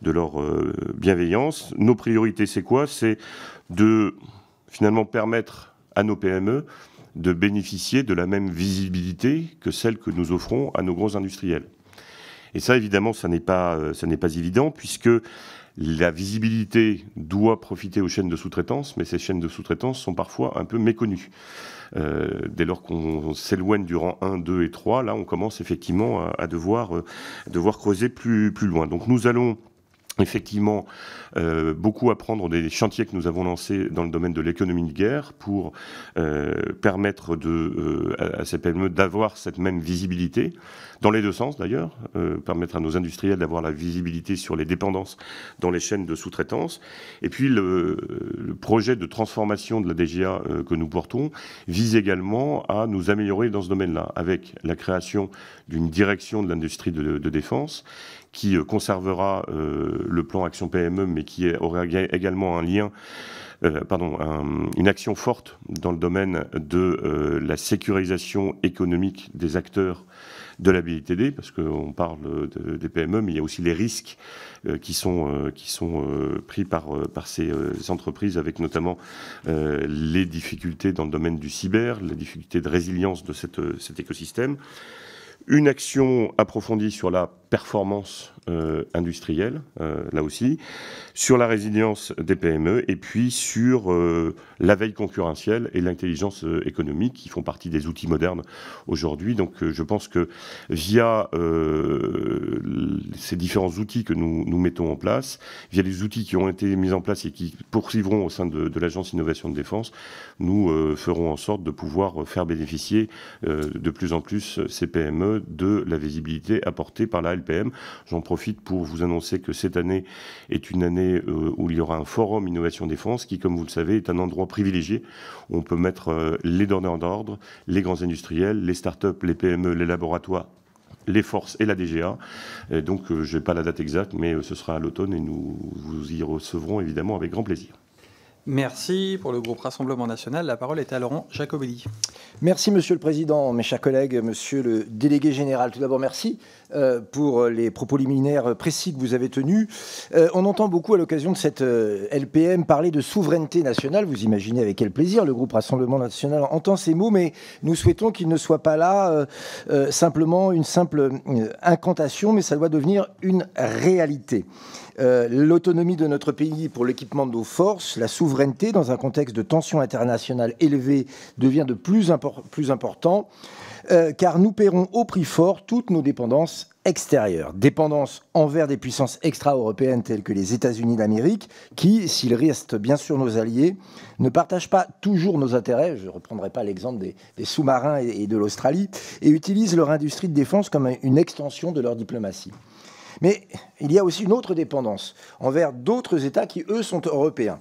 de leur euh, bienveillance. Nos priorités, c'est quoi C'est de finalement permettre à nos PME de bénéficier de la même visibilité que celle que nous offrons à nos gros industriels. Et ça, évidemment, ça n'est pas, ça n'est pas évident, puisque la visibilité doit profiter aux chaînes de sous-traitance, mais ces chaînes de sous-traitance sont parfois un peu méconnues. Euh, dès lors qu'on s'éloigne du rang 1, 2 et 3, là, on commence effectivement à, devoir, euh, devoir creuser plus, plus loin. Donc nous allons effectivement euh, beaucoup à prendre des chantiers que nous avons lancés dans le domaine de l'économie de guerre pour euh, permettre euh, à, ces PME d'avoir cette même visibilité, dans les deux sens d'ailleurs, permettre à nos industriels d'avoir la visibilité sur les dépendances dans les chaînes de sous-traitance. Et puis le, projet de transformation de la DGA que nous portons vise également à nous améliorer dans ce domaine-là, avec la création d'une direction de l'industrie de défense qui euh, conservera euh, le plan Action PME, mais qui aura également un lien euh, pardon, une action forte dans le domaine de la sécurisation économique des acteurs de la BITD, parce qu'on parle des PME, mais il y a aussi les risques qui sont, qui sont pris par, par ces entreprises, avec notamment les difficultés dans le domaine du cyber, la difficulté de résilience de cette, cet écosystème une action approfondie sur la performance euh, industriel euh, là aussi, sur la résilience des PME et puis sur euh, la veille concurrentielle et l'intelligence économique qui font partie des outils modernes aujourd'hui. Donc je pense que via ces différents outils que nous, mettons en place, via les outils qui ont été mis en place et qui poursuivront au sein de, l'Agence Innovation de Défense, nous ferons en sorte de pouvoir faire bénéficier de plus en plus ces PME de la visibilité apportée par la LPM. J'en profite pour vous annoncer que cette année est une année euh, où il y aura un forum Innovation Défense qui, comme vous le savez, est un endroit privilégié où on peut mettre euh, les donneurs d'ordre, les grands industriels, les start-up, les PME, les laboratoires les forces et la DGA. donc, euh, je n'ai pas la date exacte, mais ce sera à l'automne et nous vous y recevrons évidemment avec grand plaisir. Merci pour le groupe Rassemblement national. La parole est à Laurent Jacobelli. Merci, Monsieur le Président, mes chers collègues, Monsieur le délégué général. Tout d'abord, merci euh, pour euh, les propos liminaires précis que vous avez tenus. Euh, on entend beaucoup à l'occasion de cette LPM parler de souveraineté nationale. Vous imaginez avec quel plaisir le groupe Rassemblement national entend ces mots, mais nous souhaitons qu'il ne soit pas là simplement une simple incantation, mais ça doit devenir une réalité. l'autonomie de notre pays pour l'équipement de nos forces, la souveraineté dans un contexte de tension internationale élevée, devient de plus, importante plus important, euh, car nous paierons au prix fort toutes nos dépendances extérieures. Dépendance envers des puissances extra-européennes telles que les États-Unis d'Amérique, qui, s'ils restent bien sûr nos alliés, ne partagent pas toujours nos intérêts, je ne reprendrai pas l'exemple des, sous-marins et de l'Australie, et utilisent leur industrie de défense comme une extension de leur diplomatie. Mais il y a aussi une autre dépendance envers d'autres États qui, eux, sont européens.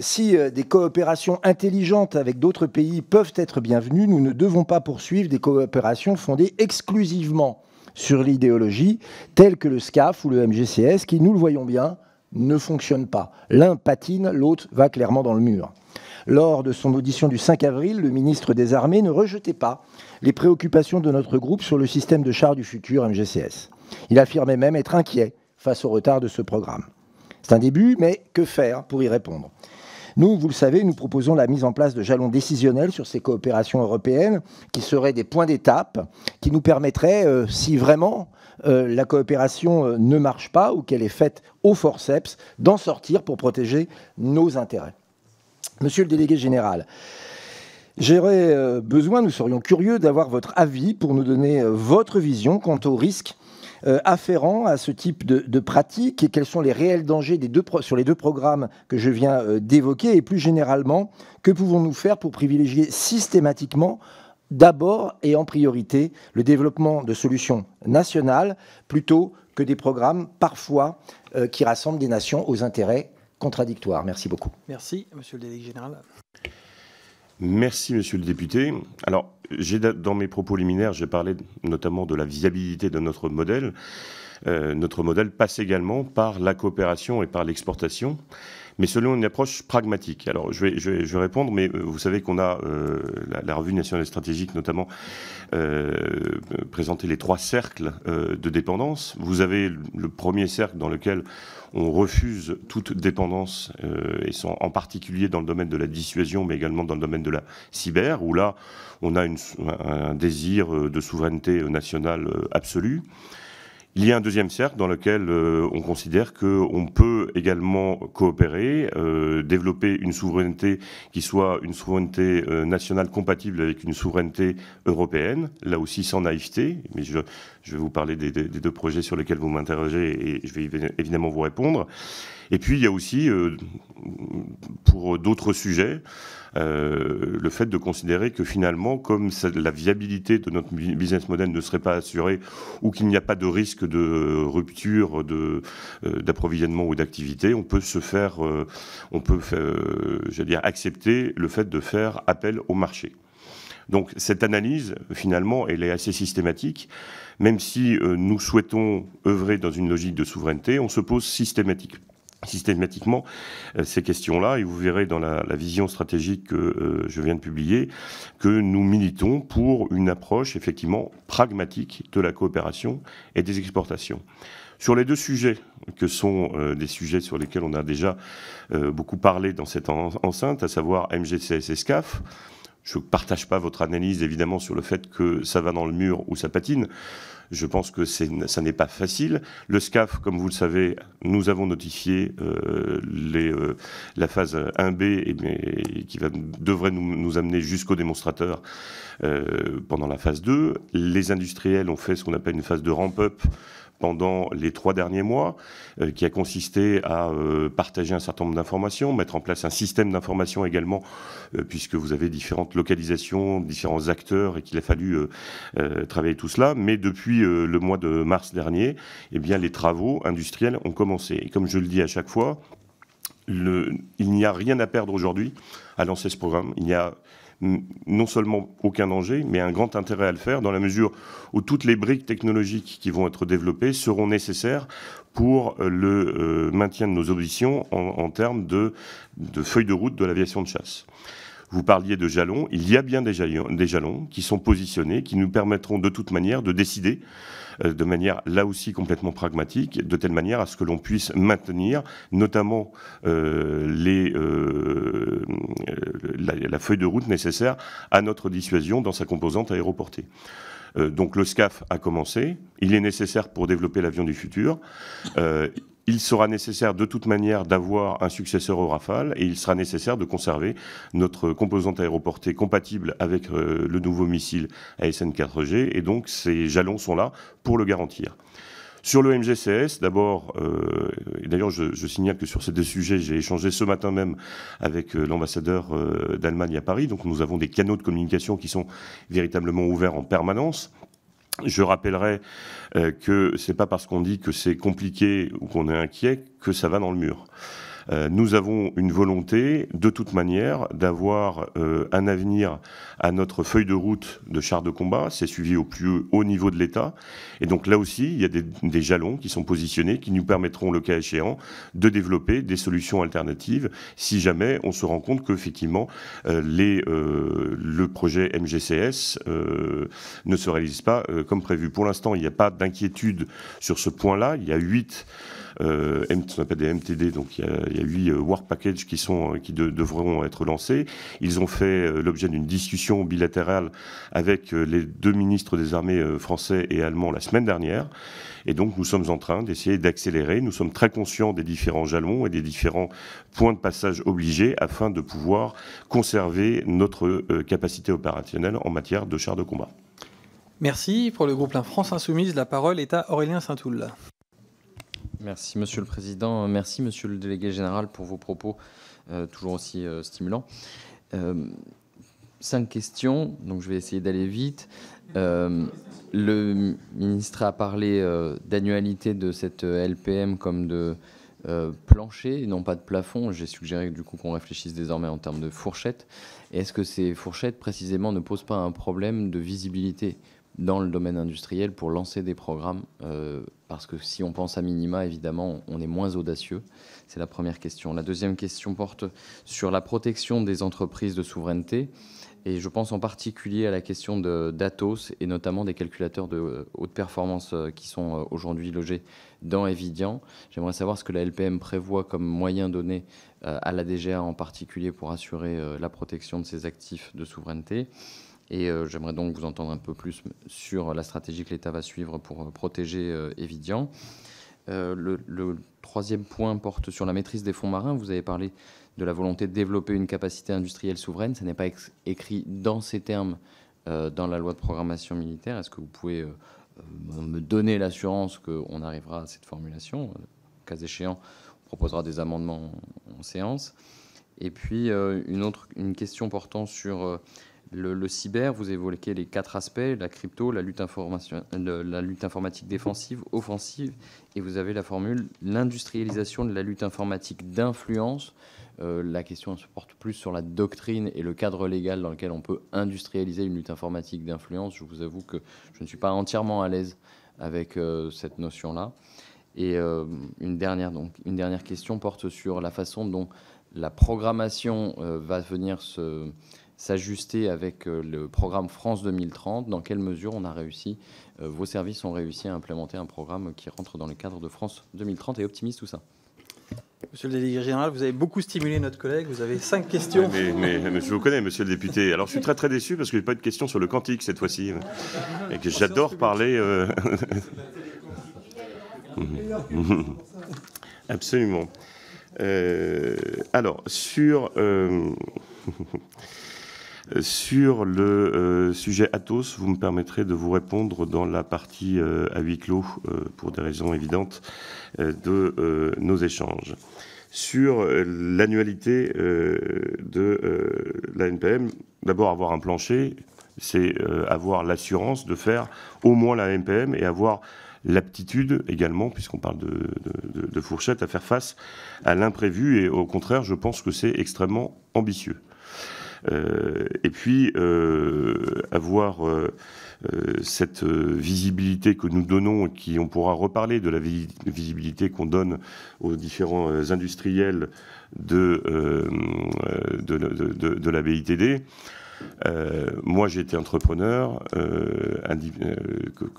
Si euh, des coopérations intelligentes avec d'autres pays peuvent être bienvenues, nous ne devons pas poursuivre des coopérations fondées exclusivement sur l'idéologie, telles que le SCAF ou le MGCS, qui, nous le voyons bien, ne fonctionnent pas. L'un patine, l'autre va clairement dans le mur. Lors de son audition du 5 avril, le ministre des Armées ne rejetait pas les préoccupations de notre groupe sur le système de chars du futur MGCS. Il affirmait même être inquiet face au retard de ce programme. C'est un début, mais que faire pour y répondre nous, vous le savez, nous proposons la mise en place de jalons décisionnels sur ces coopérations européennes, qui seraient des points d'étape, qui nous permettraient, euh, si vraiment euh, la coopération euh, ne marche pas ou qu'elle est faite au forceps, d'en sortir pour protéger nos intérêts. Monsieur le délégué général, j'aurais besoin, nous serions curieux d'avoir votre avis pour nous donner votre vision quant aux risques euh, afférents à ce type de, pratique et quels sont les réels dangers des deux sur les deux programmes que je viens euh, d'évoquer et plus généralement, que pouvons-nous faire pour privilégier systématiquement d'abord et en priorité le développement de solutions nationales plutôt que des programmes parfois euh, qui rassemblent des nations aux intérêts contradictoires. Merci beaucoup. Merci, Monsieur le délégué général. Merci, monsieur le député. Alors, j'ai dans mes propos liminaires, j'ai parlé notamment de la viabilité de notre modèle. Euh, notre modèle passe également par la coopération et par l'exportation mais selon une approche pragmatique. Alors, je vais, je vais, répondre, mais euh, vous savez qu'on a euh, la, revue nationale stratégique, notamment, euh, présenté les trois cercles euh, de dépendance. Vous avez le premier cercle dans lequel on refuse toute dépendance, et sont en particulier dans le domaine de la dissuasion, mais également dans le domaine de la cyber, où là, on a un désir de souveraineté nationale absolue. Il y a un deuxième cercle dans lequel euh, on considère qu'on peut également coopérer, euh, développer une souveraineté qui soit une souveraineté euh, nationale compatible avec une souveraineté européenne, là aussi sans naïveté, mais je, vais vous parler des deux projets sur lesquels vous m'interrogez et je vais évidemment vous répondre. Et puis il y a aussi, euh, pour d'autres sujets, euh, le fait de considérer que finalement, comme la viabilité de notre business model ne serait pas assurée ou qu'il n'y a pas de risque de rupture euh, d'approvisionnement ou d'activité, on peut se faire, on peut, dire, accepter le fait de faire appel au marché. Donc cette analyse, finalement, elle est assez systématique. Même si nous souhaitons œuvrer dans une logique de souveraineté, on se pose systématiquement systématiquement euh, ces questions-là et vous verrez dans la, la vision stratégique que euh, je viens de publier que nous militons pour une approche effectivement pragmatique de la coopération et des exportations. Sur les deux sujets, que sont euh, des sujets sur lesquels on a déjà beaucoup parlé dans cette enceinte, à savoir MGCS et SCAF, je ne partage pas votre analyse évidemment sur le fait que ça va dans le mur ou ça patine. Je pense que ça n'est pas facile. Le SCAF, comme vous le savez, nous avons notifié euh, euh, la phase 1B qui devrait nous, nous amener jusqu'au démonstrateur euh, pendant la phase 2. Les industriels ont fait ce qu'on appelle une phase de ramp-up pendant les trois derniers mois, euh, qui a consisté à euh, partager un certain nombre d'informations, mettre en place un système d'information également, euh, puisque vous avez différentes localisations, différents acteurs, et qu'il a fallu travailler tout cela. Mais depuis le mois de mars dernier, et eh bien, les travaux industriels ont commencé. Et comme je le dis à chaque fois, le, il n'y a rien à perdre aujourd'hui à lancer ce programme. Il n'y a non seulement aucun danger, mais un grand intérêt à le faire, dans la mesure où toutes les briques technologiques qui vont être développées seront nécessaires pour euh, le euh, maintien de nos ambitions en, termes de, feuilles de route de l'aviation de chasse. Vous parliez de jalons, il y a bien des jalons qui sont positionnés, qui nous permettront de toute manière de décider euh, de manière là aussi complètement pragmatique, de telle manière à ce que l'on puisse maintenir notamment euh, euh, la, feuille de route nécessaire à notre dissuasion dans sa composante aéroportée donc le SCAF a commencé, il est nécessaire pour développer l'avion du futur il sera nécessaire de toute manière d'avoir un successeur au Rafale et il sera nécessaire de conserver notre composante aéroportée compatible avec euh, le nouveau missile ASN 4G et donc ces jalons sont là pour le garantir. Sur le MGCS, d'abord, euh, d'ailleurs je, signale que sur ces deux sujets, j'ai échangé ce matin même avec euh, l'ambassadeur d'Allemagne à Paris, donc nous avons des canaux de communication qui sont véritablement ouverts en permanence. Je rappellerai euh, que c'est pas parce qu'on dit que c'est compliqué ou qu'on est inquiet que ça va dans le mur. Euh, nous avons une volonté, de toute manière, d'avoir euh, un avenir à notre feuille de route de chars de combat. C'est suivi au plus haut niveau de l'État. Et donc là aussi, il y a des, jalons qui sont positionnés, qui nous permettront, le cas échéant, de développer des solutions alternatives si jamais on se rend compte qu'effectivement, euh, les, euh, le projet MGCS ne se réalise pas comme prévu. Pour l'instant, il n'y a pas d'inquiétude sur ce point-là. Il y a huit euh, ce qu'on appelle des MTD, donc il y a huit euh, War Packages qui, euh, qui devront être lancés. Ils ont fait l'objet d'une discussion bilatérale avec les deux ministres des armées français et allemands la semaine dernière. Et donc nous sommes en train d'essayer d'accélérer. Nous sommes très conscients des différents jalons et des différents points de passage obligés afin de pouvoir conserver notre capacité opérationnelle en matière de chars de combat. Merci. Pour le groupe La France Insoumise, la parole est à Aurélien Saint-Toul. Merci Monsieur le Président, merci Monsieur le Délégué général pour vos propos euh, toujours aussi euh, stimulants. Euh, cinq questions, donc je vais essayer d'aller vite. le ministre a parlé d'annualité de cette LPM comme de plancher non pas de plafond. J'ai suggéré du coup qu'on réfléchisse désormais en termes de fourchette. Est-ce que ces fourchettes précisément ne posent pas un problème de visibilité dans le domaine industriel pour lancer des programmes parce que si on pense à minima, évidemment, on est moins audacieux. C'est la première question. La deuxième question porte sur la protection des entreprises de souveraineté. Et je pense en particulier à la question de d'Atos et notamment des calculateurs de haute performance euh, qui sont euh, aujourd'hui logés dans Evidian. J'aimerais savoir ce que la LPM prévoit comme moyen donné euh, à la DGA en particulier pour assurer la protection de ses actifs de souveraineté. Et euh, j'aimerais donc vous entendre un peu plus sur la stratégie que l'État va suivre pour euh, protéger euh, Evidian. Le, troisième point porte sur la maîtrise des fonds marins. Vous avez parlé de la volonté de développer une capacité industrielle souveraine. Ce n'est pas écrit dans ces termes dans la loi de programmation militaire. Est-ce que vous pouvez me donner l'assurance qu'on arrivera à cette formulation Cas échéant, on proposera des amendements en, séance. Et puis, une autre une question portant sur le, cyber, vous évoquez les quatre aspects, la crypto, la lutte, la lutte informatique défensive, offensive, et vous avez la formule l'industrialisation de la lutte informatique d'influence. Euh, la question se porte plus sur la doctrine et le cadre légal dans lequel on peut industrialiser une lutte informatique d'influence. Je vous avoue que je ne suis pas entièrement à l'aise avec euh, cette notion-là. Et euh, une, dernière, donc, une dernière question porte sur la façon dont la programmation va venir se s'ajuster avec euh, le programme France 2030 Dans quelle mesure on a réussi, euh, vos services ont réussi à implémenter un programme qui rentre dans le cadre de France 2030 et optimise tout ça Monsieur le délégué général, vous avez beaucoup stimulé notre collègue. Vous avez cinq questions. Mais, je vous connais, monsieur le député. Alors, je suis très, très déçu parce que n'y a pas eu de question sur le quantique cette fois-ci. Et que j'adore parler. Euh, Absolument. alors, sur. Euh, sur le euh, sujet Atos, vous me permettrez de vous répondre dans la partie euh, à huis clos, pour des raisons évidentes, de nos échanges sur l'annualité de la NPM. D'abord, avoir un plancher, c'est avoir l'assurance de faire au moins la NPM et avoir l'aptitude également, puisqu'on parle de, de, fourchette, à faire face à l'imprévu. Et au contraire, je pense que c'est extrêmement ambitieux. Euh, et puis, euh, avoir euh, cette visibilité que nous donnons, et qui on pourra reparler de la visibilité qu'on donne aux différents industriels de, de, la BITD. Moi j'ai été entrepreneur.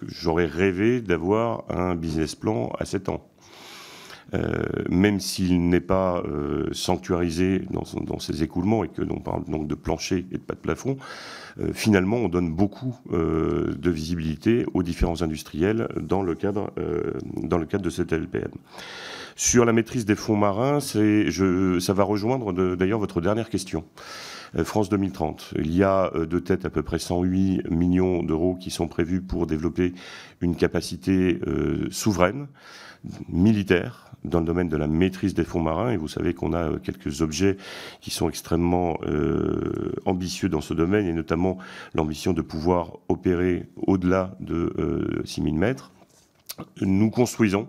j'aurais rêvé d'avoir un business plan à 7 ans. Euh, même s'il n'est pas euh, sanctuarisé dans, dans ses écoulements et que l'on parle donc de plancher et de pas de plafond, euh, finalement, on donne beaucoup de visibilité aux différents industriels dans le cadre, dans le cadre de cette LPM. Sur la maîtrise des fonds marins, je, ça va rejoindre d'ailleurs votre dernière question. France 2030. Il y a de tête à peu près 108 millions d'euros qui sont prévus pour développer une capacité souveraine, militaire, dans le domaine de la maîtrise des fonds marins. Et vous savez qu'on a euh, quelques objets qui sont extrêmement euh, ambitieux dans ce domaine, et notamment l'ambition de pouvoir opérer au-delà de 6000 euh, mètres. Nous construisons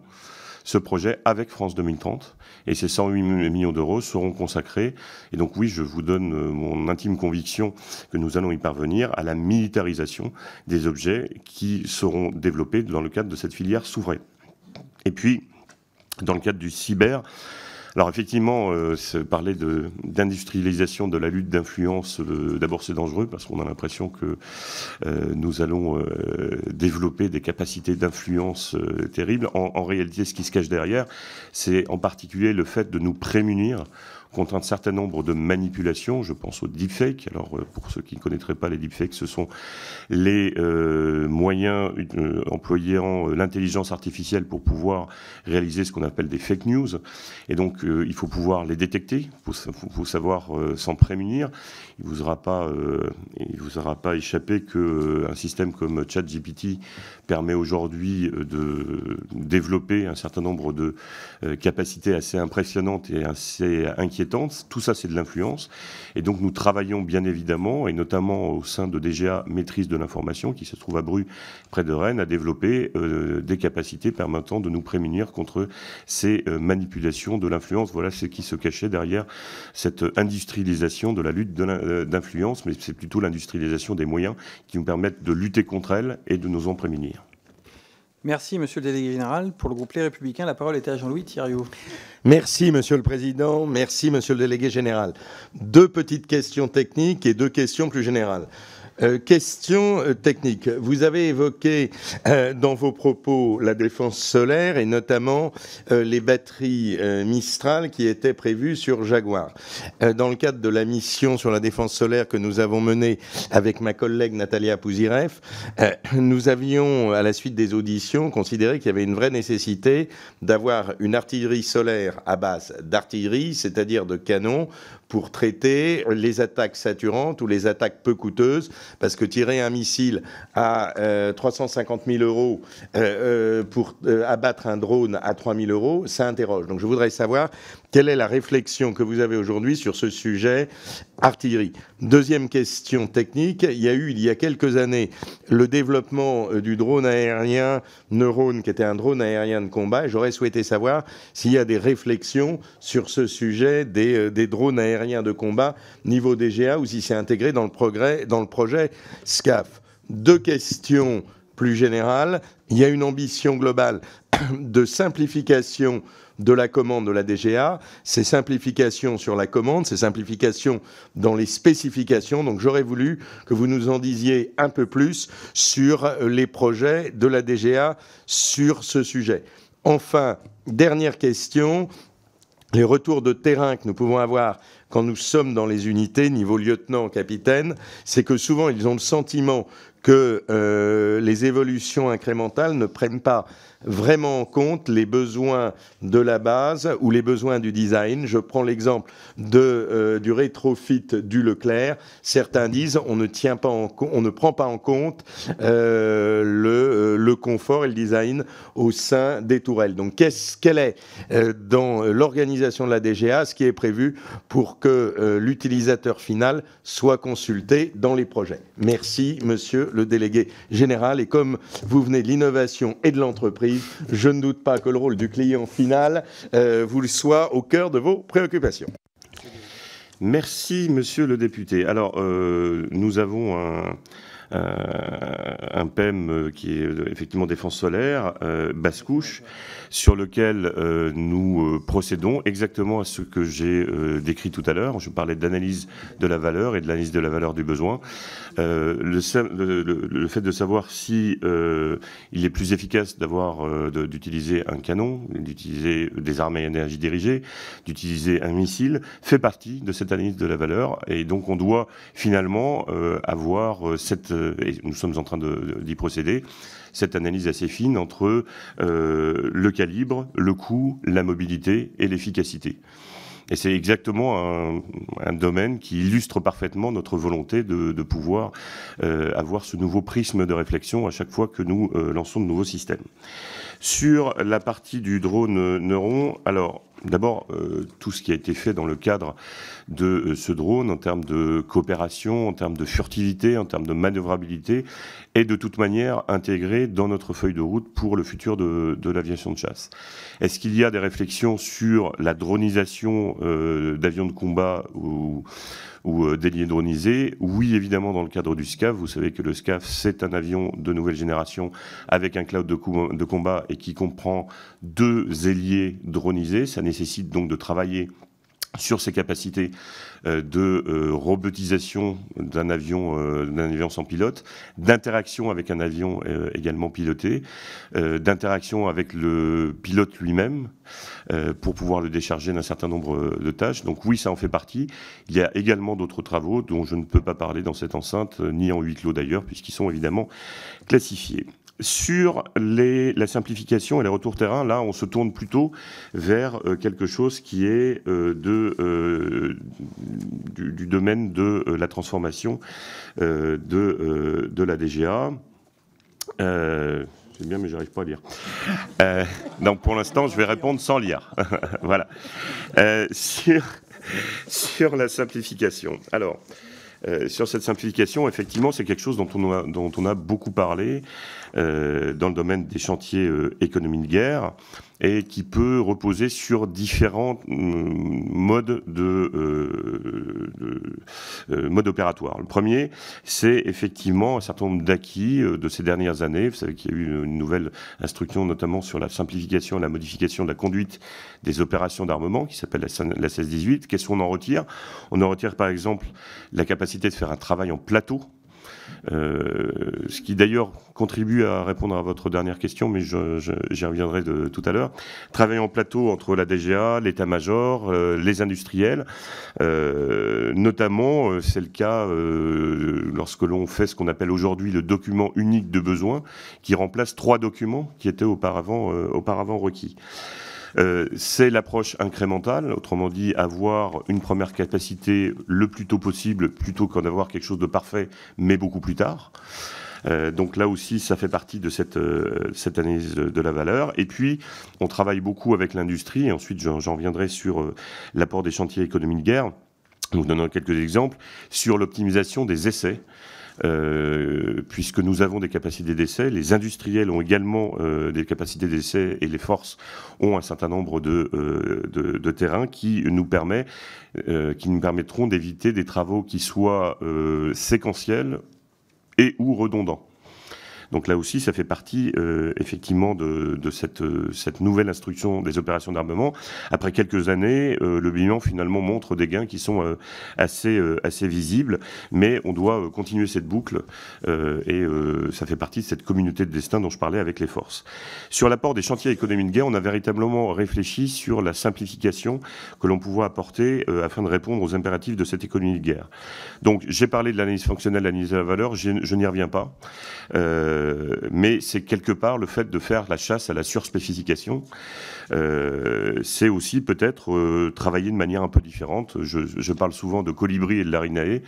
ce projet avec France 2030 et ces 108 millions d'euros seront consacrés. Et donc oui, je vous donne mon intime conviction que nous allons y parvenir à la militarisation des objets qui seront développés dans le cadre de cette filière souveraine. Et puis, dans le cadre du cyber. Alors effectivement, euh, parler d'industrialisation de, la lutte d'influence, euh, d'abord c'est dangereux parce qu'on a l'impression que euh, nous allons euh, développer des capacités d'influence terribles. En, en réalité, ce qui se cache derrière, c'est en particulier le fait de nous prémunir contre un certain nombre de manipulations. Je pense aux deepfakes. Alors, euh, pour ceux qui ne connaîtraient pas les deepfakes, ce sont les euh, moyens employés euh, employant l'intelligence artificielle pour pouvoir réaliser ce qu'on appelle des fake news. Et donc, il faut pouvoir les détecter, il faut, savoir s'en prémunir. Il ne vous, aura pas, il vous aura pas échappé qu'un système comme ChatGPT permet aujourd'hui de développer un certain nombre de capacités assez impressionnantes et assez inquiétantes tout ça, c'est de l'influence. Et donc, nous travaillons bien évidemment, et notamment au sein de DGA Maîtrise de l'information, qui se trouve à Bru, près de Rennes, à développer euh, des capacités permettant de nous prémunir contre ces euh, manipulations de l'influence. Voilà ce qui se cachait derrière cette industrialisation de la lutte euh, d'influence, mais c'est plutôt l'industrialisation des moyens qui nous permettent de lutter contre elle et de nous en prémunir. Merci, monsieur le délégué général. Pour le groupe Les Républicains, la parole est à Jean-Louis Thiriot. Merci, monsieur le président. Merci, monsieur le délégué général. Deux petites questions techniques et deux questions plus générales. Euh, question euh, technique. Vous avez évoqué euh, dans vos propos la défense solaire et notamment les batteries Mistral qui étaient prévues sur Jaguar. dans le cadre de la mission sur la défense solaire que nous avons menée avec ma collègue Natalia Pouziref, nous avions, à la suite des auditions, considéré qu'il y avait une vraie nécessité d'avoir une artillerie solaire à base d'artillerie, c'est-à-dire de canons, pour traiter les attaques saturantes ou les attaques peu coûteuses parce que tirer un missile à 350 euh, 000 euros euh, euh, pour abattre un drone à 3 000 euros, ça interroge. Donc je voudrais savoir quelle est la réflexion que vous avez aujourd'hui sur ce sujet artillerie Deuxième question technique, il y a eu il y a quelques années le développement euh, du drone aérien Neurone, qui était un drone aérien de combat. J'aurais souhaité savoir s'il y a des réflexions sur ce sujet des, euh, drones aériens de combat niveau DGA ou si c'est intégré dans le, progrès, dans le projet SCAF. Deux questions plus générales. Il y a une ambition globale de simplification de la commande de la DGA, ces simplifications sur la commande, ces simplifications dans les spécifications. Donc j'aurais voulu que vous nous en disiez un peu plus sur les projets de la DGA sur ce sujet. Enfin, dernière question, les retours de terrain que nous pouvons avoir quand nous sommes dans les unités, niveau lieutenant, capitaine, c'est que souvent ils ont le sentiment que euh, les évolutions incrémentales ne prennent pas vraiment en compte les besoins de la base ou les besoins du design. Je prends l'exemple euh, du rétrofit du Leclerc. Certains disent on ne, tient pas en, on ne prend pas en compte euh, le, euh, le, confort et le design au sein des tourelles. Donc qu'est-ce qu'elle est, dans l'organisation de la DGA, ce qui est prévu pour que l'utilisateur final soit consulté dans les projets Merci, monsieur le délégué général. Et comme vous venez de l'innovation et de l'entreprise, je ne doute pas que le rôle du client final euh, vous soit au cœur de vos préoccupations. Merci, monsieur le député. Alors, euh, nous avons un euh, un PEM euh, qui est euh, effectivement défense solaire, basse-couche, sur lequel nous procédons exactement à ce que j'ai décrit tout à l'heure. Je parlais d'analyse de la valeur et de l'analyse de la valeur du besoin. Le, fait de savoir si il est plus efficace d'avoir d'utiliser un canon, d'utiliser des armées à énergie dirigée, d'utiliser un missile, fait partie de cette analyse de la valeur. Et donc on doit finalement avoir cette euh, et nous sommes en train d'y procéder, cette analyse assez fine entre euh, le calibre, le coût, la mobilité et l'efficacité. Et c'est exactement un, domaine qui illustre parfaitement notre volonté de, pouvoir euh, avoir ce nouveau prisme de réflexion à chaque fois que nous lançons de nouveaux systèmes. Sur la partie du drone Neuron, alors D'abord, euh, tout ce qui a été fait dans le cadre de euh, ce drone en termes de coopération, en termes de furtivité, en termes de manœuvrabilité, est de toute manière intégré dans notre feuille de route pour le futur de, l'aviation de chasse. Est-ce qu'il y a des réflexions sur la dronisation euh, d'avions de combat ou, ou euh, dronisés. Oui, évidemment, dans le cadre du SCAF, vous savez que le SCAF, c'est un avion de nouvelle génération avec un cloud de, combat et qui comprend deux ailiers dronisés. Ça nécessite donc de travailler sur ses capacités euh, de euh, robotisation d'un avion, euh, d'un avion sans pilote, d'interaction avec un avion également piloté, d'interaction avec le pilote lui-même pour pouvoir le décharger d'un certain nombre de tâches. Donc oui, ça en fait partie. Il y a également d'autres travaux dont je ne peux pas parler dans cette enceinte, ni en huis clos d'ailleurs, puisqu'ils sont évidemment classifiés. Sur les, la simplification et les retours terrain, là, on se tourne plutôt vers euh, quelque chose qui est euh, de, euh, du, domaine de la transformation de, la DGA. c'est bien, mais j'arrive pas à lire. donc pour l'instant, je vais répondre sans lire. voilà. sur, sur la simplification. Alors, euh, sur cette simplification, effectivement, c'est quelque chose dont on a, dont on a beaucoup parlé euh, dans le domaine des chantiers euh, économie de guerre et qui peut reposer sur différents mm, modes de, euh, euh, opératoire. Le premier, c'est effectivement un certain nombre d'acquis euh, de ces dernières années. Vous savez qu'il y a eu une nouvelle instruction, notamment sur la simplification et la modification de la conduite des opérations d'armement, qui s'appelle la 16-18. Qu'est-ce qu'on en retire On en retire par exemple la capacité de faire un travail en plateau euh, ce qui d'ailleurs contribue à répondre à votre dernière question, mais j'y reviendrai de, tout à l'heure. Travailler en plateau entre la DGA, l'état-major, euh, les industriels, euh, notamment, c'est le cas lorsque l'on fait ce qu'on appelle aujourd'hui le document unique de besoin, qui remplace trois documents qui étaient auparavant, auparavant requis. Euh, c'est l'approche incrémentale, autrement dit avoir une première capacité le plus tôt possible, plutôt qu'en avoir quelque chose de parfait, mais beaucoup plus tard. Euh, donc là aussi, ça fait partie de cette, euh, analyse de, la valeur. Et puis, on travaille beaucoup avec l'industrie, et ensuite j'en reviendrai sur l'apport des chantiers économie de guerre. Nous donnant quelques exemples sur l'optimisation des essais. Euh, puisque nous avons des capacités d'essai. Les industriels ont également euh, des capacités d'essai et les forces ont un certain nombre de, euh, de, de terrains qui nous, permet, qui nous permettront d'éviter des travaux qui soient séquentiels et ou redondants. Donc là aussi, ça fait partie euh, effectivement de, cette, cette, nouvelle instruction des opérations d'armement. Après quelques années, euh, le bilan finalement montre des gains qui sont euh, assez, assez visibles, mais on doit continuer cette boucle et ça fait partie de cette communauté de destin dont je parlais avec les forces. Sur l'apport des chantiers économie de guerre, on a véritablement réfléchi sur la simplification que l'on pouvait apporter afin de répondre aux impératifs de cette économie de guerre. Donc j'ai parlé de l'analyse fonctionnelle, l'analyse de la valeur, je, n'y reviens pas. Euh, mais c'est quelque part le fait de faire la chasse à la surspécification. Euh, c'est aussi peut-être euh, travailler de manière un peu différente. Je, parle souvent de Colibri et de Larinae,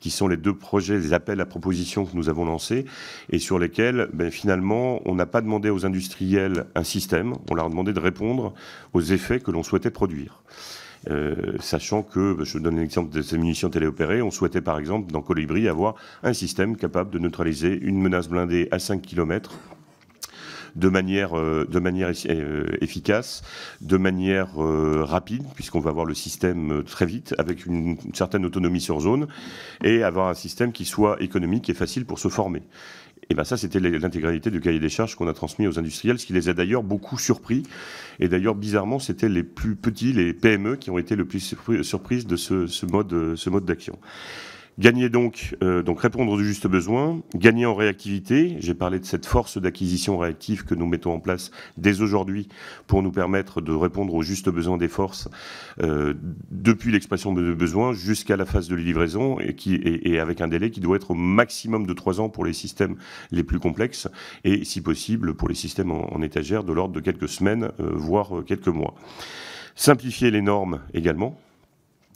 qui sont les deux projets, les appels à propositions que nous avons lancés et sur lesquels, ben, finalement, on n'a pas demandé aux industriels un système, on leur a demandé de répondre aux effets que l'on souhaitait produire. Euh, sachant que, bah, je donne l'exemple de ces munitions téléopérées, on souhaitait par exemple dans Colibri avoir un système capable de neutraliser une menace blindée à 5 km de manière, euh, euh, efficace, de manière rapide, puisqu'on va avoir le système très vite, avec une, certaine autonomie sur zone, et avoir un système qui soit économique et facile pour se former. Et bien ça, c'était l'intégralité du cahier des charges qu'on a transmis aux industriels, ce qui les a d'ailleurs beaucoup surpris. Et d'ailleurs, bizarrement, c'était les plus petits, les PME, qui ont été le plus surprises de ce, mode, ce mode d'action. Gagner donc, euh, donc répondre aux justes besoins, gagner en réactivité. J'ai parlé de cette force d'acquisition réactive que nous mettons en place dès aujourd'hui pour nous permettre de répondre aux justes besoins des forces euh, depuis l'expression de besoins jusqu'à la phase de livraison et, qui, avec un délai qui doit être au maximum de trois ans pour les systèmes les plus complexes et si possible pour les systèmes en, étagère de l'ordre de quelques semaines, euh, voire quelques mois. Simplifier les normes également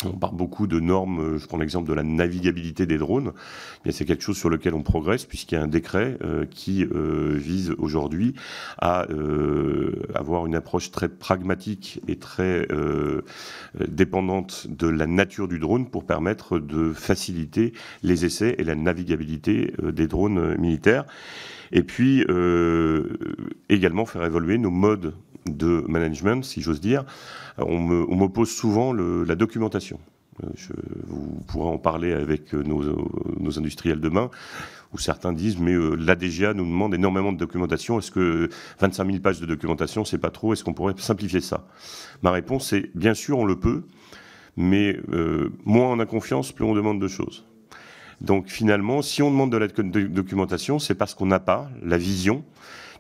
on parle beaucoup de normes, euh, je prends l'exemple de la navigabilité des drones, mais eh c'est quelque chose sur lequel on progresse puisqu'il y a un décret euh, qui euh, vise aujourd'hui à avoir une approche très pragmatique et très dépendante de la nature du drone pour permettre de faciliter les essais et la navigabilité des drones militaires. Et puis également faire évoluer nos modes de management, si j'ose dire, euh, on m'oppose souvent la documentation. Euh, je, vous pourrez en parler avec euh, nos, nos, industriels demain, où certains disent mais l'ADGA nous demande énormément de documentation. Est-ce que 25 000 pages de documentation, c'est pas trop Est-ce qu'on pourrait simplifier ça Ma réponse est bien sûr, on le peut, mais moins on a confiance, plus on demande de choses. Donc finalement, si on demande de la documentation, c'est parce qu'on n'a pas la vision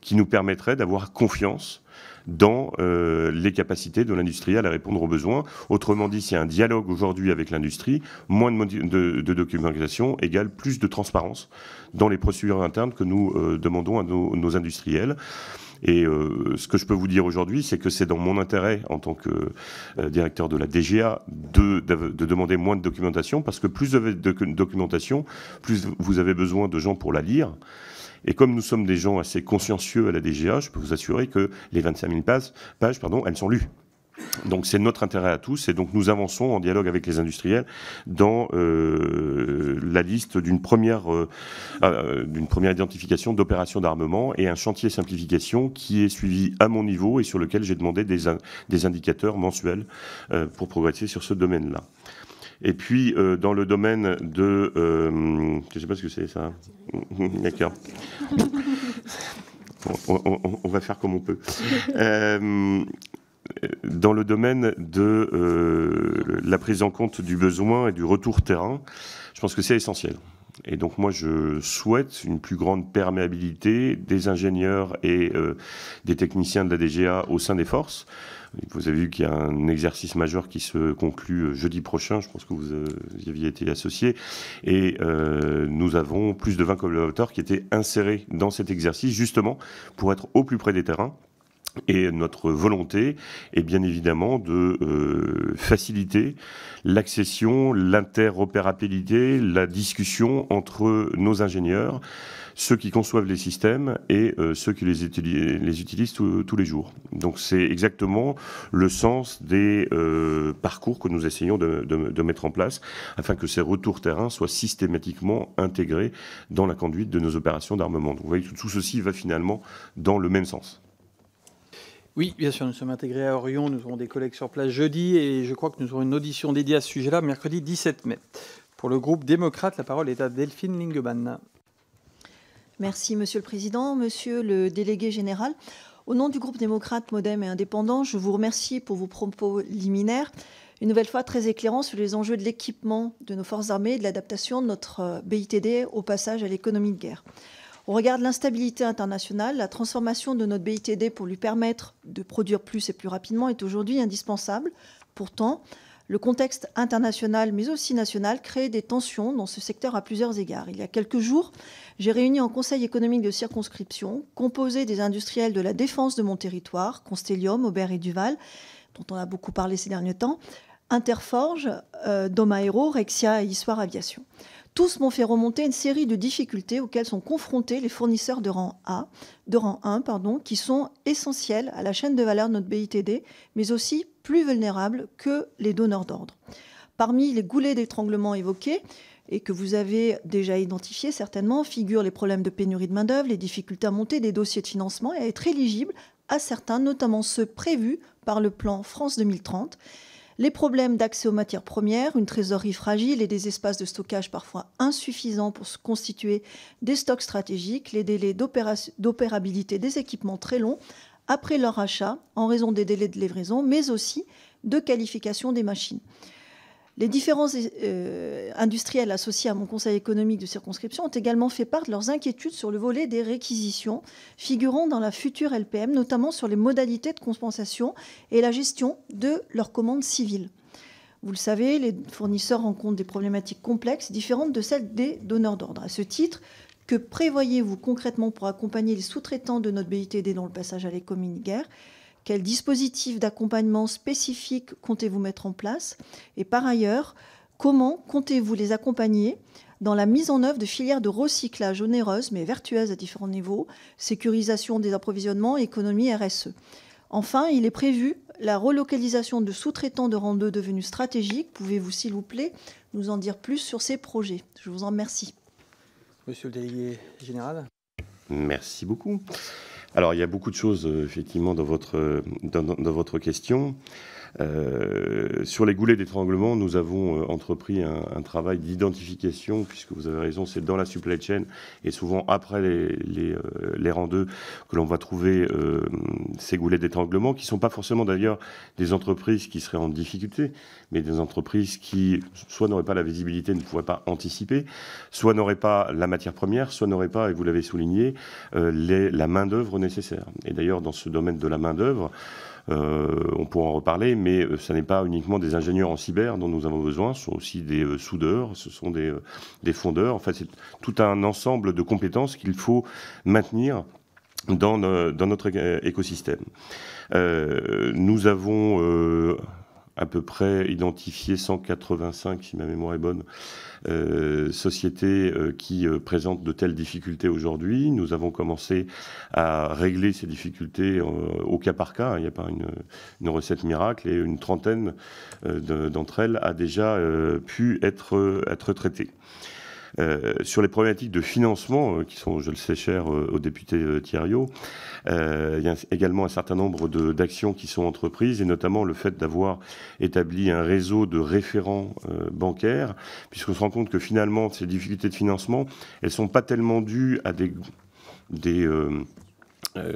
qui nous permettrait d'avoir confiance dans euh, les capacités de l'industriel à répondre aux besoins. Autrement dit, s'il y a un dialogue aujourd'hui avec l'industrie, moins de, de, de, documentation égale plus de transparence dans les procédures internes que nous euh, demandons à nos, industriels. Et euh, ce que je peux vous dire aujourd'hui, c'est que c'est dans mon intérêt en tant que directeur de la DGA de, de, de, demander moins de documentation, parce que plus vous avez de documentation, plus vous avez besoin de gens pour la lire. Et comme nous sommes des gens assez consciencieux à la DGA, je peux vous assurer que les 25 000 pages, pardon, elles sont lues. Donc c'est notre intérêt à tous et donc nous avançons en dialogue avec les industriels dans euh, la liste d'une première, euh, ah, euh, première identification d'opérations d'armement et un chantier simplification qui est suivi à mon niveau et sur lequel j'ai demandé des, indicateurs mensuels pour progresser sur ce domaine-là. Et puis, euh, dans le domaine de... Euh, je ne sais pas ce que c'est, ça. D'accord. on, va faire comme on peut. Euh, dans le domaine de la prise en compte du besoin et du retour terrain, je pense que c'est essentiel. Et donc moi, je souhaite une plus grande perméabilité des ingénieurs et des techniciens de la DGA au sein des forces. Vous avez vu qu'il y a un exercice majeur qui se conclut euh, jeudi prochain. Je pense que vous, euh, y aviez été associé. Et euh, nous avons plus de 20 collaborateurs qui étaient insérés dans cet exercice, justement, pour être au plus près des terrains. Et notre volonté est bien évidemment de faciliter l'accession, l'interopérabilité, la discussion entre nos ingénieurs, ceux qui conçoivent les systèmes et euh, ceux qui les, utilisent, tous les jours. Donc c'est exactement le sens des euh, parcours que nous essayons de, mettre en place afin que ces retours terrain soient systématiquement intégrés dans la conduite de nos opérations d'armement. Donc vous voyez, tout, tout ceci va finalement dans le même sens. Oui, bien sûr, nous sommes intégrés à Orion, nous aurons des collègues sur place jeudi et je crois que nous aurons une audition dédiée à ce sujet-là mercredi 17 mai. Pour le groupe démocrate, la parole est à Delphine Lingemann. Merci, Monsieur le Président. Monsieur le délégué général, au nom du groupe démocrate, modem et indépendant, je vous remercie pour vos propos liminaires, une nouvelle fois très éclairants sur les enjeux de l'équipement de nos forces armées et de l'adaptation de notre euh, BITD au passage à l'économie de guerre. On regarde l'instabilité internationale, la transformation de notre BITD pour lui permettre de produire plus et plus rapidement est aujourd'hui indispensable. Pourtant, le contexte international, mais aussi national, crée des tensions dans ce secteur à plusieurs égards. Il y a quelques jours, j'ai réuni en Conseil économique de circonscription, composé des industriels de la défense de mon territoire, Constellium, Aubert et Duval, dont on a beaucoup parlé ces derniers temps, Interforge, euh, Domaero, Rexia et Histoire Aviation. Tous m'ont fait remonter une série de difficultés auxquelles sont confrontés les fournisseurs de rang A, de rang 1, pardon, qui sont essentiels à la chaîne de valeur de notre BITD, mais aussi plus vulnérables que les donneurs d'ordre. Parmi les goulets d'étranglement évoqués, et que vous avez déjà identifiés certainement, figurent les problèmes de pénurie de main-d'œuvre, les difficultés à monter des dossiers de financement et à être éligibles à certains, notamment ceux prévus par le plan France 2030, les problèmes d'accès aux matières premières, une trésorerie fragile et des espaces de stockage parfois insuffisants pour se constituer des stocks stratégiques, les délais d'opérabilité des équipements très longs, après leur achat en raison des délais de livraison, mais aussi de qualification des machines. Les différents euh, industriels associés à mon conseil économique de circonscription ont également fait part de leurs inquiétudes sur le volet des réquisitions figurant dans la future LPM, notamment sur les modalités de compensation et la gestion de leurs commandes civiles. Vous le savez, les fournisseurs rencontrent des problématiques complexes différentes de celles des donneurs d'ordre. À ce titre, que prévoyez-vous concrètement pour accompagner les sous-traitants de notre BITD dans le passage à l'économie guerre Quels dispositifs d'accompagnement spécifiques comptez-vous mettre en place Et par ailleurs, comment comptez-vous les accompagner dans la mise en œuvre de filières de recyclage onéreuses mais vertueuses à différents niveaux, sécurisation des approvisionnements, économie RSE. Enfin, il est prévu la relocalisation de sous-traitants de rang 2 devenus stratégiques. Pouvez-vous, s'il vous plaît, nous en dire plus sur ces projets Je vous en remercie. Monsieur le délégué général. Merci beaucoup. Alors, il y a beaucoup de choses, euh, effectivement, dans votre, euh, dans, votre question. Euh, sur les goulets d'étranglement, nous avons euh, entrepris un, travail d'identification, puisque vous avez raison, c'est dans la supply chain et souvent après les, les, euh, rangs 2 que l'on va trouver ces goulets d'étranglement, qui ne sont pas forcément d'ailleurs des entreprises qui seraient en difficulté, mais des entreprises qui soit n'auraient pas la visibilité, ne pourraient pas anticiper, soit n'auraient pas la matière première, soit n'auraient pas, et vous l'avez souligné, la main-d'œuvre nécessaire. Et d'ailleurs, dans ce domaine de la main-d'œuvre, euh, on pourra en reparler, mais ce euh, n'est pas uniquement des ingénieurs en cyber dont nous avons besoin, ce sont aussi des euh, soudeurs, ce sont des, fondeurs. En fait, c'est tout un ensemble de compétences qu'il faut maintenir dans, notre écosystème. nous avons à peu près identifié 185, si ma mémoire est bonne, euh, sociétés euh, qui euh, présente de telles difficultés aujourd'hui. Nous avons commencé à régler ces difficultés euh, au cas par cas. Hein. Il n'y a pas une, une, recette miracle et une trentaine d'entre elles a déjà pu être, être traitée. Euh, sur les problématiques de financement, euh, qui sont, je le sais, chères euh, au député Thierryot, il y a également un certain nombre d'actions qui sont entreprises, et notamment le fait d'avoir établi un réseau de référents bancaires, puisqu'on se rend compte que finalement, ces difficultés de financement, elles ne sont pas tellement dues à des...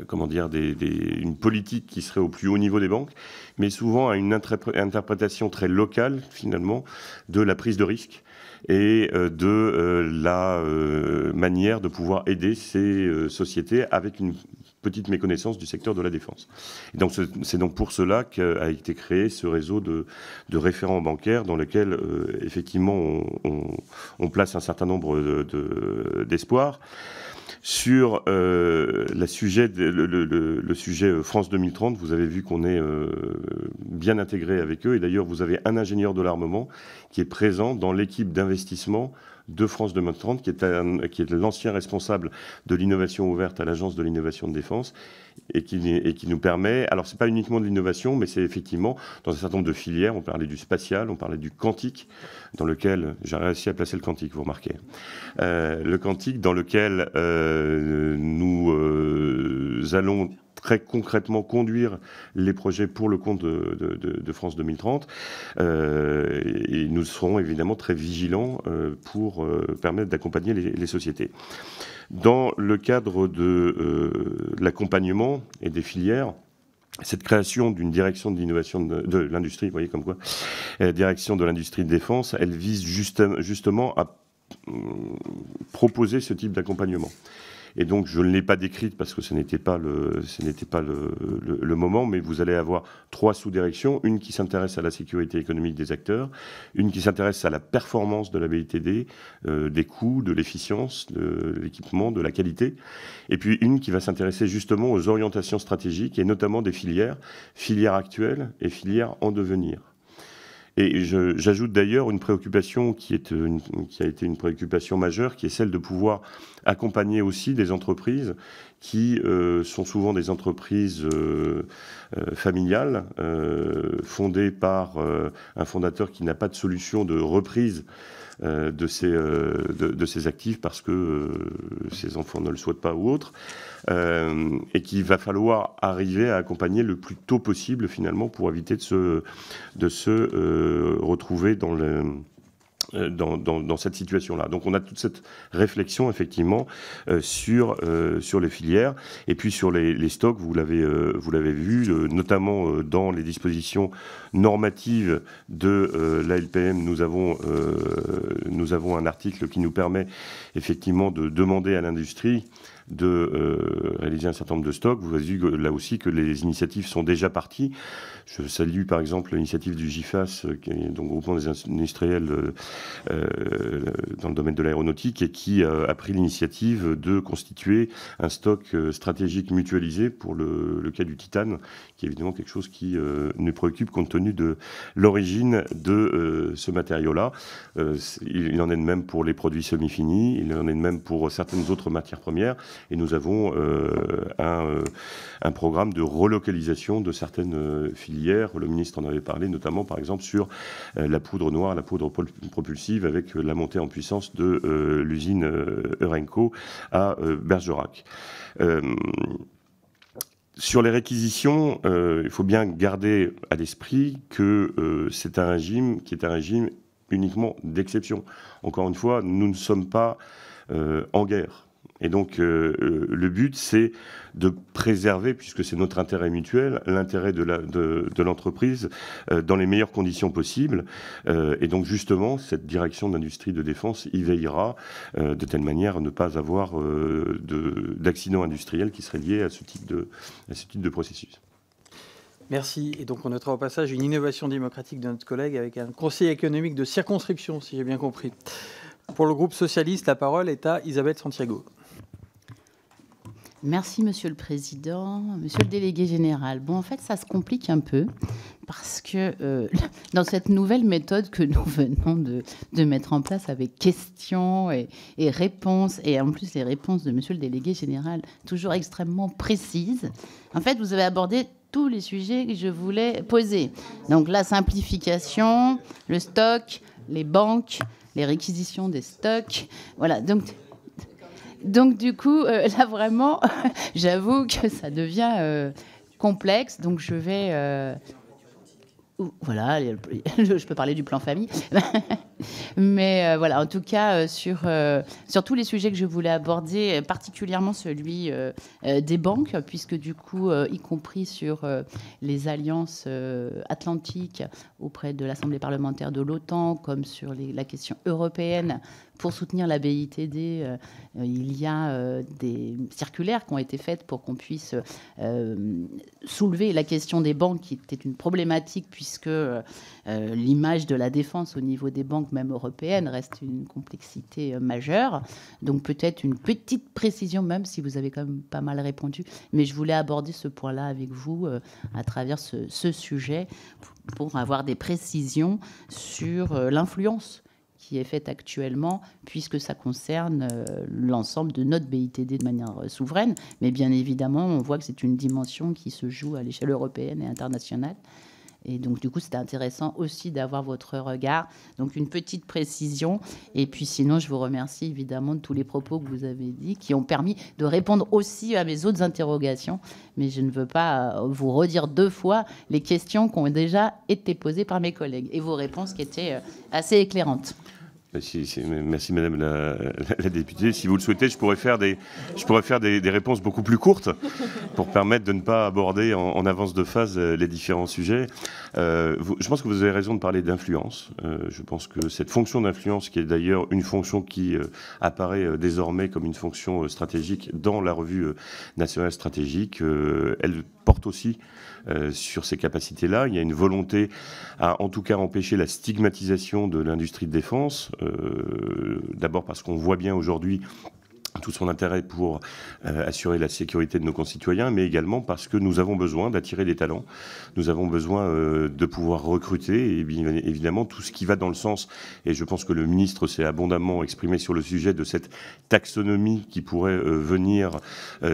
comment dire, une politique qui serait au plus haut niveau des banques, mais souvent à une interprétation très locale, finalement, de la prise de risque et euh, de euh, la euh, manière de pouvoir aider ces sociétés avec une petite méconnaissance du secteur de la défense. donc c'est donc pour cela qu'a été créé ce réseau de, référents bancaires dans lequel effectivement on, place un certain nombre d'espoirs. Sur euh, sujet le, le, le, sujet euh, France 2030, vous avez vu qu'on est euh, bien intégré avec eux. Et d'ailleurs, vous avez un ingénieur de l'armement qui est présent dans l'équipe d'investissement de France 2030, qui est l'ancien responsable de l'innovation ouverte à l'Agence de l'innovation de défense et qui, nous permet, alors c'est pas uniquement de l'innovation, mais c'est effectivement dans un certain nombre de filières, on parlait du spatial, on parlait du quantique, dans lequel, j'ai réussi à placer le quantique, vous remarquez, euh, le quantique dans lequel euh, nous euh, allons très concrètement conduire les projets pour le compte de, France 2030. et nous serons évidemment très vigilants pour permettre d'accompagner les, les, sociétés. Dans le cadre de euh, l'accompagnement et des filières, cette création d'une direction de l'innovation de, l'industrie, vous voyez comme quoi, euh, direction de l'industrie de défense, elle vise justement à euh, proposer ce type d'accompagnement. Et donc, je ne l'ai pas décrite parce que ce n'était pas, le, ce n'était pas le, moment, mais vous allez avoir trois sous-directions. Une qui s'intéresse à la sécurité économique des acteurs, une qui s'intéresse à la performance de la BITD, euh, des coûts, de l'efficience, de l'équipement, de la qualité. Et puis une qui va s'intéresser justement aux orientations stratégiques et notamment des filières, filières actuelles et filières en devenir. Et j'ajoute d'ailleurs une préoccupation qui, est euh, qui a été une préoccupation majeure, qui est celle de pouvoir accompagner aussi des entreprises qui euh, sont souvent des entreprises euh, familiales, fondées par un fondateur qui n'a pas de solution de reprise euh, de, ces, euh, de, ces actifs parce que euh, ces enfants ne le souhaitent pas ou autre, et qu'il va falloir arriver à accompagner le plus tôt possible finalement pour éviter de se, de se retrouver dans le euh, dans, cette situation-là. Donc on a toute cette réflexion effectivement euh, sur, euh, sur les filières et puis sur les, stocks, vous l'avez vous l'avez vu, notamment dans les dispositions normatives de la l'ALPM, nous avons, nous avons un article qui nous permet effectivement de demander à l'industrie de euh, réaliser un certain nombre de stocks. Vous avez vu là aussi que les initiatives sont déjà parties. Je salue par exemple l'initiative du GIFAS, euh, qui est donc groupement des industriels euh, dans le domaine de l'aéronautique, et qui a pris l'initiative de constituer un stock stratégique mutualisé pour le, le, cas du titane, qui est évidemment quelque chose qui nous préoccupe compte tenu de l'origine de ce matériau-là. il en est de même pour les produits semi-finis, il en est de même pour certaines autres matières premières. Et nous avons euh, euh, un, programme de relocalisation de certaines euh, filières. Le ministre en avait parlé, notamment par exemple sur la poudre noire, la poudre propulsive, avec la montée en puissance de l'usine Eurenco à Bergerac sur les réquisitions, il faut bien garder à l'esprit que c'est un régime qui est un régime uniquement d'exception. Encore une fois, nous ne sommes pas en guerre. Et donc, euh, euh, le but, c'est de préserver, puisque c'est notre intérêt mutuel, l'intérêt de l'entreprise euh, dans les meilleures conditions possibles. et donc, justement, cette direction d'industrie de défense y veillera de telle manière à ne pas avoir d'accident industriel qui serait lié à ce type de, à ce type de processus. Merci. Et donc, on notera au passage une innovation démocratique de notre collègue avec un conseil économique de circonscription, si j'ai bien compris. Pour le groupe socialiste, la parole est à Isabelle Santiago. Merci, Monsieur le Président. Monsieur le délégué général, bon, en fait, ça se complique un peu parce que euh, dans cette nouvelle méthode que nous venons de, mettre en place avec questions et, et, réponses, et en plus les réponses de Monsieur le délégué général, toujours extrêmement précises, en fait, vous avez abordé tous les sujets que je voulais poser. Donc la simplification, le stock, les banques, les réquisitions des stocks. Voilà, donc donc du coup, euh, là vraiment, j'avoue que ça devient euh, complexe. Donc je vais... Euh, voilà, je peux parler du plan famille. Mais voilà, en tout cas, sur, sur tous les sujets que je voulais aborder, particulièrement celui des banques, puisque du coup, y compris sur les alliances atlantiques auprès de l'Assemblée parlementaire de l'OTAN, comme sur la question européenne, pour soutenir la BITD, euh, euh, il y a euh, des circulaires qui ont été faites pour qu'on puisse soulever la question des banques, qui était une problématique puisque l'image de la défense au niveau des banques, même européennes, reste une complexité majeure. Donc peut-être une petite précision, même si vous avez quand même pas mal répondu, mais je voulais aborder ce point-là avec vous à travers ce, ce sujet pour avoir des précisions sur l'influence qui est faite actuellement, puisque ça concerne euh, l'ensemble de notre BITD de manière euh, souveraine. Mais bien évidemment, on voit que c'est une dimension qui se joue à l'échelle européenne et internationale. Et donc, du coup, c'était intéressant aussi d'avoir votre regard. Donc, une petite précision. Et puis, sinon, je vous remercie évidemment de tous les propos que vous avez dit, qui ont permis de répondre aussi à mes autres interrogations. Mais je ne veux pas euh, vous redire deux fois les questions qui ont déjà été posées par mes collègues et vos réponses qui étaient assez éclairantes. Merci, Madame la, députée. Si vous le souhaitez, je pourrais faire des, je pourrais faire des, réponses beaucoup plus courtes pour permettre de ne pas aborder en, avance de phase euh, les différents sujets. Euh, je pense que vous avez raison de parler d'influence. Euh, je pense que cette fonction d'influence, qui est d'ailleurs une fonction qui apparaît désormais comme une fonction stratégique dans la revue nationale stratégique, elle porte aussi euh, sur ces capacités-là. Il y a une volonté à, en tout cas, empêcher la stigmatisation de l'industrie de défense. Euh, d'abord parce qu'on voit bien aujourd'hui tout son intérêt pour euh, assurer la sécurité de nos concitoyens, mais également parce que nous avons besoin d'attirer des talents, nous avons besoin euh, de pouvoir recruter, et bien évidemment tout ce qui va dans le sens, et je pense que le ministre s'est abondamment exprimé sur le sujet de cette taxonomie qui pourrait euh, venir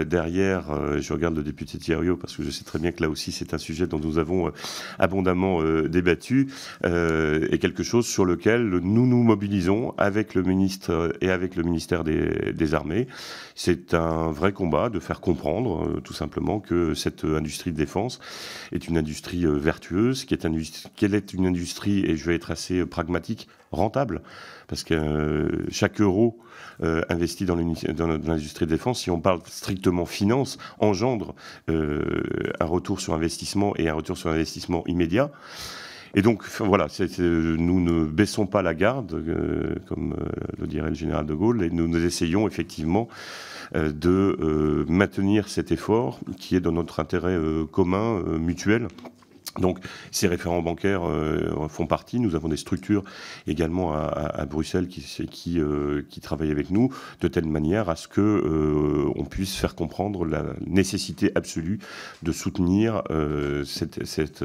derrière, je regarde le député Thierryot parce que je sais très bien que là aussi c'est un sujet dont nous avons abondamment débattu, et quelque chose sur lequel nous nous mobilisons avec le ministre et avec le ministère des, des c'est un vrai combat de faire comprendre euh, tout simplement que cette industrie de défense est une industrie euh, vertueuse, est qu'elle est une industrie, et je vais être assez euh, pragmatique, rentable. Parce que chaque euro investi dans l'industrie de défense, si on parle strictement finance, engendre un retour sur investissement et un retour sur investissement immédiat. Et donc, voilà, nous ne baissons pas la garde, euh, comme euh, le dirait le général de Gaulle, et nous essayons effectivement euh, de maintenir cet effort qui est dans notre intérêt commun, mutuel. Donc ces référents bancaires euh, font partie. Nous avons des structures également à, Bruxelles euh, qui, travaillent avec nous de telle manière à ce que euh, puisse faire comprendre la nécessité absolue de soutenir cette, cette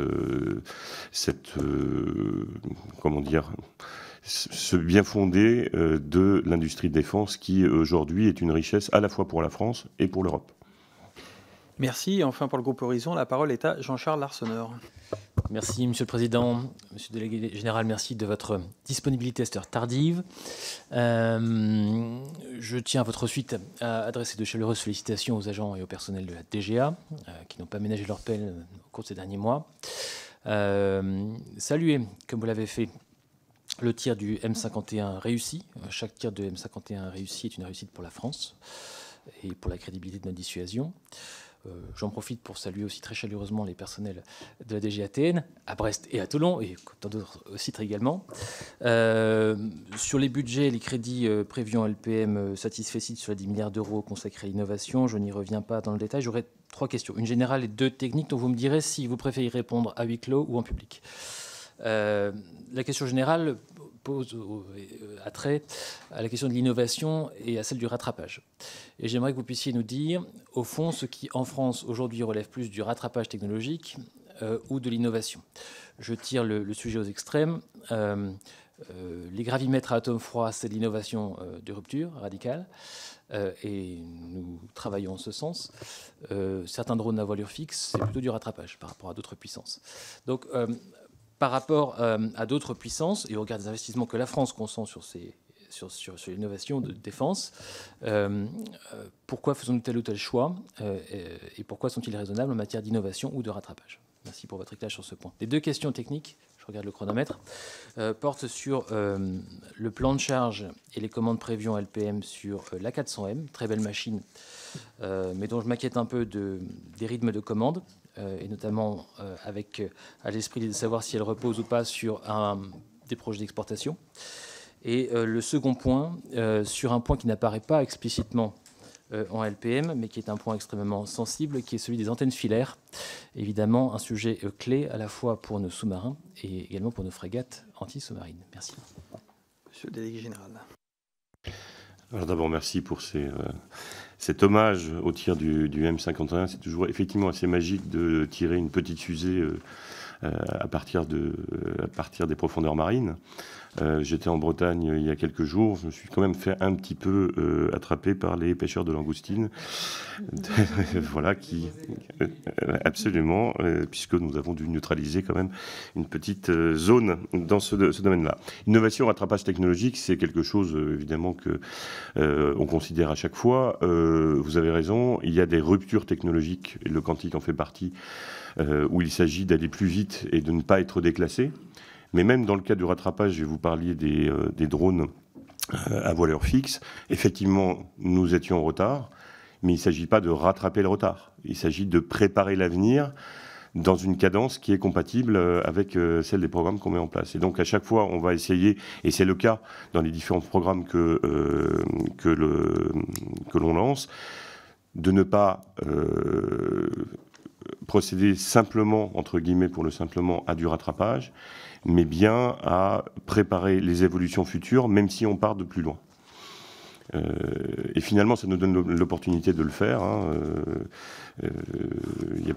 comment dire ce bien fondé de l'industrie de défense qui aujourd'hui est une richesse à la fois pour la France et pour l'Europe. Merci. enfin, pour le groupe Horizon, la parole est à Jean-Charles Larsonneur. Merci, Monsieur le Président. Monsieur le délégué général, merci de votre disponibilité à cette heure tardive. Euh, je tiens à votre suite à adresser de chaleureuses félicitations aux agents et au personnel de la DGA, euh, qui n'ont pas ménagé leur peine au cours de ces derniers mois. Euh, saluer, comme vous l'avez fait, le tir du M51 réussi. Chaque tir de M51 réussi est une réussite pour la France et pour la crédibilité de notre dissuasion. Euh, j'en profite pour saluer aussi très chaleureusement les personnels de la DGATN, à Brest et à Toulon, et dans d'autres sites également. Euh, sur les budgets, les crédits euh, prévus en LPM satisfaits sur les 10 milliards d'euros consacrés à l'innovation, je n'y reviens pas dans le détail. J'aurais trois questions, une générale et deux techniques, dont vous me direz si vous préférez y répondre à huis clos ou en public. la question générale, pose euh, à trait à la question de l'innovation et à celle du rattrapage. Et j'aimerais que vous puissiez nous dire, au fond, ce qui en France aujourd'hui relève plus du rattrapage technologique euh, ou de l'innovation. Je tire le, sujet aux extrêmes. Euh, les gravimètres à atomes froids, c'est l'innovation de rupture radicale, et nous travaillons en ce sens. certains drones à voilure fixe, c'est plutôt du rattrapage par rapport à d'autres puissances. Donc, par rapport euh, à d'autres puissances et au regard des investissements que la France consent sur ces sur, sur, l'innovation de défense. Euh, euh, pourquoi faisons-nous tel ou tel choix et, pourquoi sont-ils raisonnables en matière d'innovation ou de rattrapage Merci pour votre éclairage sur ce point. Les deux questions techniques, je regarde le chronomètre, portent sur le plan de charge et les commandes prévues en LPM sur la 400M, très belle machine, mais dont je m'inquiète un peu des rythmes de commande. Euh, et notamment euh, avec euh, à l'esprit de savoir si elle repose ou pas sur un, des projets d'exportation. Et le second point, sur un point qui n'apparaît pas explicitement en LPM, mais qui est un point extrêmement sensible, qui est celui des antennes filaires. Évidemment, un sujet clé à la fois pour nos sous-marins et également pour nos frégates anti-sous-marines. Merci. Monsieur le délégué général. Alors d'abord, merci pour ces, cet hommage au tir du, M51, c'est toujours effectivement assez magique de tirer une petite fusée euh, euh, à, partir à partir des profondeurs marines. Euh, j'étais en Bretagne euh, il y a quelques jours. Je me suis quand même fait un petit peu euh, attraper par les pêcheurs de langoustines. voilà, qui. Absolument, puisque nous avons dû neutraliser quand même une petite zone dans ce, domaine-là. Innovation, rattrapage technologique, c'est quelque chose évidemment qu'on on considère à chaque fois. vous avez raison, il y a des ruptures technologiques, et le quantique en fait partie, où il s'agit d'aller plus vite et de ne pas être déclassé. Mais même dans le cas du rattrapage, je vous parliez des, euh, drones euh, à voileur fixe. Effectivement, nous étions en retard, mais il ne s'agit pas de rattraper le retard. Il s'agit de préparer l'avenir dans une cadence qui est compatible euh, avec celle des programmes qu'on met en place. Et donc à chaque fois, on va essayer, et c'est le cas dans les différents programmes que, que, le, que l'on lance, de ne pas procéder simplement, entre guillemets pour le simplement, à du rattrapage, mais bien à préparer les évolutions futures, même si on part de plus loin. Euh, et finalement, ça nous donne l'opportunité de le faire. Hein. Euh, euh, il y a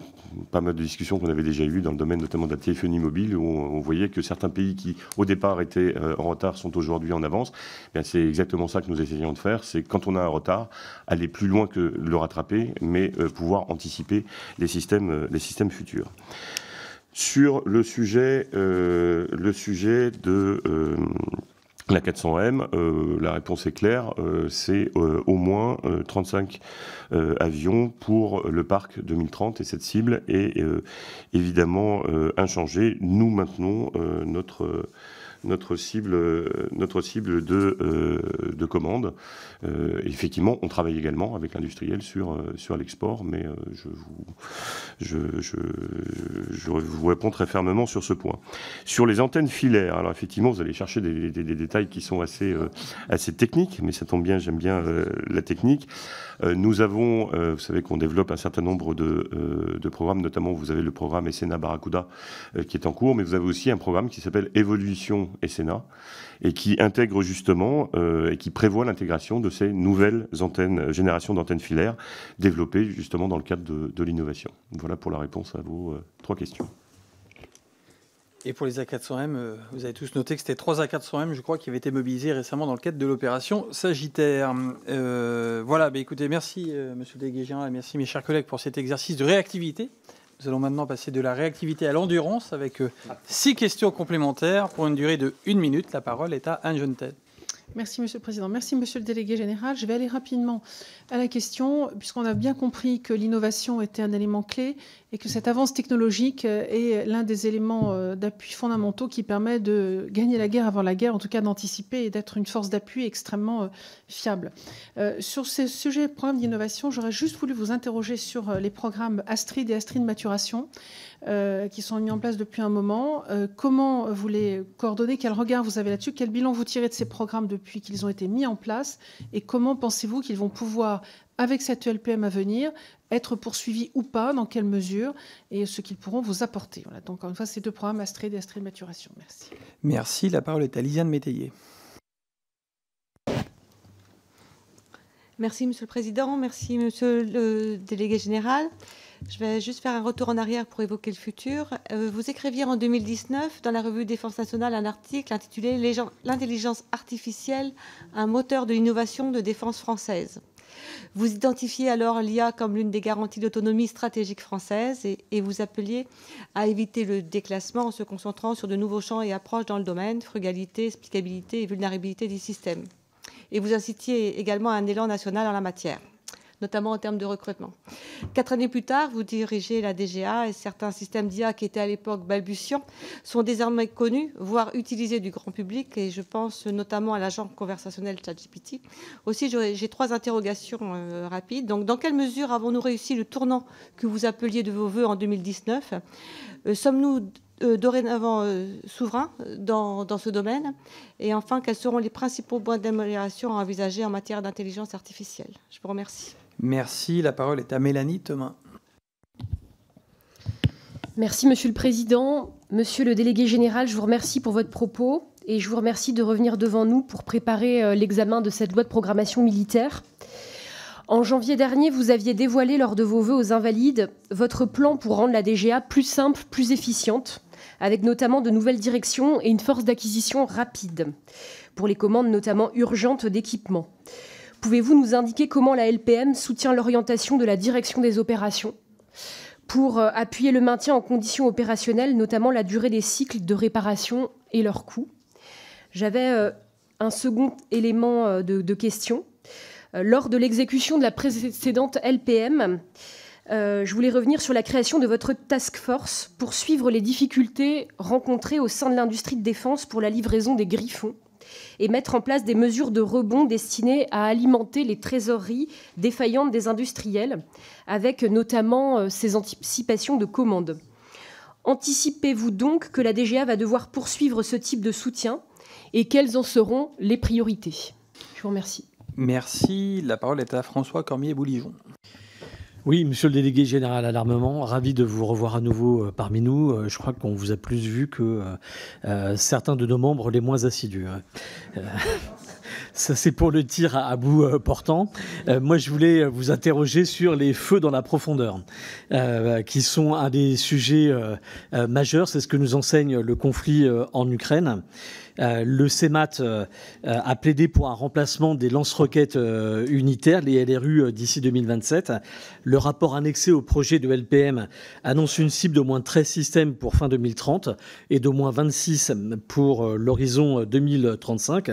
pas mal de discussions qu'on avait déjà eues dans le domaine notamment de la téléphonie mobile, où on, voyait que certains pays qui, au départ, étaient euh, en retard, sont aujourd'hui en avance. Eh c'est exactement ça que nous essayons de faire. C'est quand on a un retard, aller plus loin que le rattraper, mais euh, pouvoir anticiper les systèmes, les systèmes futurs sur le sujet, euh, le sujet de euh, la 400M, euh, la réponse est claire, c'est au moins 35 avions pour le parc 2030 et cette cible est évidemment inchangée. Nous maintenons notre notre cible, notre cible de, euh, de commande. Euh, effectivement, on travaille également avec l'industriel sur, euh, sur l'export, mais je, vous, je, je, je, vous réponds très fermement sur ce point. Sur les antennes filaires, alors effectivement, vous allez chercher des, des, des détails qui sont assez, assez techniques, mais ça tombe bien, j'aime bien la technique. nous avons, vous savez qu'on développe un certain nombre de, de, programmes, notamment vous avez le programme Essena Barracuda qui est en cours, mais vous avez aussi un programme qui s'appelle Évolution et Sénat, et qui intègre justement euh, et qui prévoit l'intégration de ces nouvelles antennes, euh, générations d'antennes filaires développées justement dans le cadre de, l'innovation. Voilà pour la réponse à vos euh, trois questions. Et pour les A400M, vous avez tous noté que c'était trois A400M, je crois, qui avaient été mobilisés récemment dans le cadre de l'opération Sagittaire. voilà, bah écoutez, merci Monsieur Monsieur et merci mes chers collègues pour cet exercice de réactivité nous allons maintenant passer de la réactivité à l'endurance avec euh, six questions complémentaires pour une durée de une minute. La parole est à Anne Ted. Merci, Monsieur le Président. Merci, Monsieur le Délégué général. Je vais aller rapidement à la question, puisqu'on a bien compris que l'innovation était un élément clé et que cette avance technologique euh, est l'un des éléments euh, d'appui fondamentaux qui permet de gagner la guerre avant la guerre, en tout cas d'anticiper et d'être une force d'appui extrêmement euh, fiable. Sur ce sujet, programme d'innovation, j'aurais juste voulu vous interroger sur les programmes Astrid et Astrid Maturation. Euh, qui sont mis en place depuis un moment. Euh, comment vous les coordonnez Quel regard vous avez là-dessus Quel bilan vous tirez de ces programmes depuis qu'ils ont été mis en place Et comment pensez-vous qu'ils vont pouvoir, avec cette e LPM à venir, être poursuivis ou pas Dans quelle mesure Et ce qu'ils pourront vous apporter voilà, Donc, encore une fois, ces deux programmes, Astrid et Astrid Maturation. Merci. Merci. La parole est à Lisiane Métayer. Merci, Monsieur le Président. Merci, Monsieur le délégué général. Je vais juste faire un retour en arrière pour évoquer le futur. Euh, vous écriviez en 2019 dans la revue Défense nationale un article intitulé L'intelligence artificielle, un moteur de l'innovation de défense française. Vous identifiez alors l'IA comme l'une des garanties d'autonomie stratégique française et, et, vous appeliez à éviter le déclassement en se concentrant sur de nouveaux champs et approches dans le domaine, frugalité, explicabilité et vulnérabilité des systèmes. Et vous incitiez également à un élan national en la matière notamment en termes de recrutement. Quatre années plus tard, vous dirigez la DGA et certains systèmes d'IA qui étaient à l'époque balbutiants sont désormais connus, voire utilisés du grand public, et je pense notamment à l'agent conversationnel ChatGPT. Aussi, j'ai trois interrogations euh, rapides. Donc, dans quelle mesure avons-nous réussi le tournant que vous appeliez de vos voeux en 2019 euh, Sommes-nous euh, dorénavant souverains dans, dans, ce domaine Et enfin, quels seront les principaux points d'amélioration à envisager en matière d'intelligence artificielle Je vous remercie. Merci. La parole est à Mélanie Thomas. Merci, Monsieur le Président. Monsieur le délégué général, je vous remercie pour votre propos et je vous remercie de revenir devant nous pour préparer euh, l'examen de cette loi de programmation militaire. En janvier dernier, vous aviez dévoilé lors de vos vœux aux invalides votre plan pour rendre la DGA plus simple, plus efficiente, avec notamment de nouvelles directions et une force d'acquisition rapide, pour les commandes notamment urgentes d'équipements. Pouvez-vous nous indiquer comment la LPM soutient l'orientation de la direction des opérations pour euh, appuyer le maintien en conditions opérationnelles, notamment la durée des cycles de réparation et leurs coûts J'avais euh, un second élément euh, de, question. Lors de l'exécution de la précédente LPM, je voulais revenir sur la création de votre task force pour suivre les difficultés rencontrées au sein de l'industrie de défense pour la livraison des griffons et mettre en place des mesures de rebond destinées à alimenter les trésoreries défaillantes des industriels, avec notamment euh, ces anticipations de commandes. Anticipez-vous donc que la DGA va devoir poursuivre ce type de soutien et quelles en seront les priorités Je vous remercie. Merci. La parole est à François cormier Bouligeon. Oui, monsieur le délégué général à l'armement, ravi de vous revoir à nouveau euh, parmi nous. Euh, je crois qu'on vous a plus vu que euh, certains de nos membres les moins assidus. Hein. ça, c'est pour le tir à, bout portant. moi, je voulais vous interroger sur les feux dans la profondeur, qui sont un des sujets majeurs. C'est ce que nous enseigne le conflit en Ukraine. Euh, le CEMAT euh, a plaidé pour un remplacement des lance-roquettes euh, unitaires, les LRU, d'ici 2027. Le rapport annexé au projet de LPM annonce une cible d'au moins 13 systèmes pour fin 2030 et d'au moins 26 pour l'horizon 2035.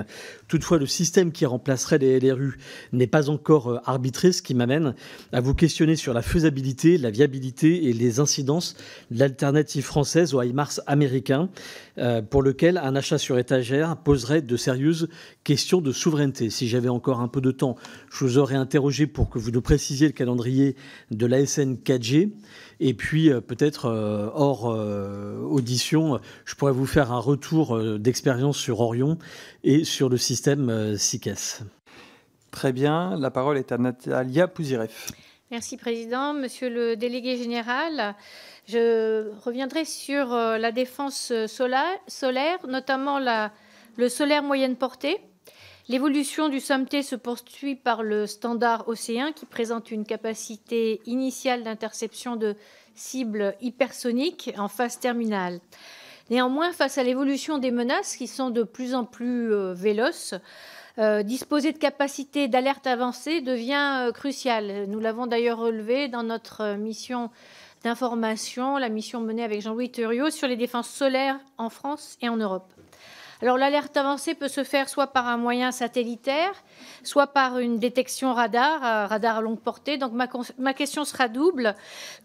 Toutefois, le système qui remplacerait les LRU n'est pas encore euh, arbitré, ce qui m'amène à vous questionner sur la faisabilité, la viabilité et les incidences de l'alternative française au IMARS américain, euh, pour lequel un achat sur étagère poserait de sérieuses questions de souveraineté. Si j'avais encore un peu de temps, je vous aurais interrogé pour que vous nous précisiez le calendrier de l'ASN 4G. Et puis euh, peut-être euh, hors euh, audition, je pourrais vous faire un retour d'expérience sur Orion et sur le système SICAS. Très bien, la parole est à Natalia Pouziref. Merci Président. Monsieur le délégué général, je reviendrai sur la défense solaire, notamment la, le solaire moyenne portée. L'évolution du SOMT se poursuit par le standard océan qui présente une capacité initiale d'interception de cibles hypersoniques en phase terminale. Néanmoins, face à l'évolution des menaces qui sont de plus en plus euh, véloces, euh, disposer de capacités d'alerte avancée devient euh, crucial. Nous l'avons d'ailleurs relevé dans notre mission d'information, la mission menée avec Jean-Louis Thuriot sur les défenses solaires en France et en Europe. Alors l'alerte avancée peut se faire soit par un moyen satellitaire, soit par une détection radar, euh, radar à longue portée. Donc ma, question sera double.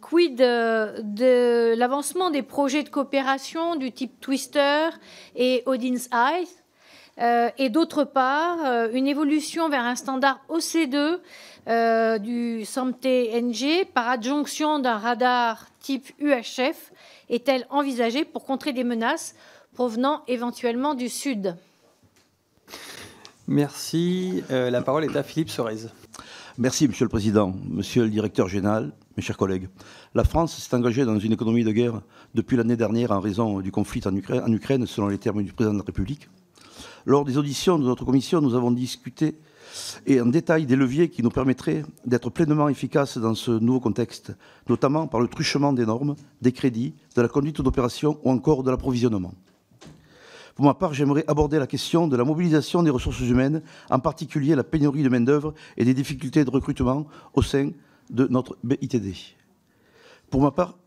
Quid euh, de, l'avancement des projets de coopération du type Twister et Odin's Eye euh, et d'autre part, une évolution vers un standard OC2 du SAMTE-NG par adjonction d'un radar type UHF est-elle envisagée pour contrer des menaces provenant éventuellement du Sud. Merci. Euh, la parole est à Philippe Sorez. Merci, Monsieur le Président, Monsieur le Directeur général, mes chers collègues. La France s'est engagée dans une économie de guerre depuis l'année dernière en raison du conflit en Ukraine, en Ukraine, selon les termes du Président de la République. Lors des auditions de notre commission, nous avons discuté et en détail des leviers qui nous permettraient d'être pleinement efficaces dans ce nouveau contexte, notamment par le truchement des normes, des crédits, de la conduite d'opérations ou encore de l'approvisionnement. Pour ma part, j'aimerais aborder la question de la mobilisation des ressources humaines, en particulier la pénurie de main-d'œuvre et des difficultés de recrutement au sein de notre BITD. Pour ma part,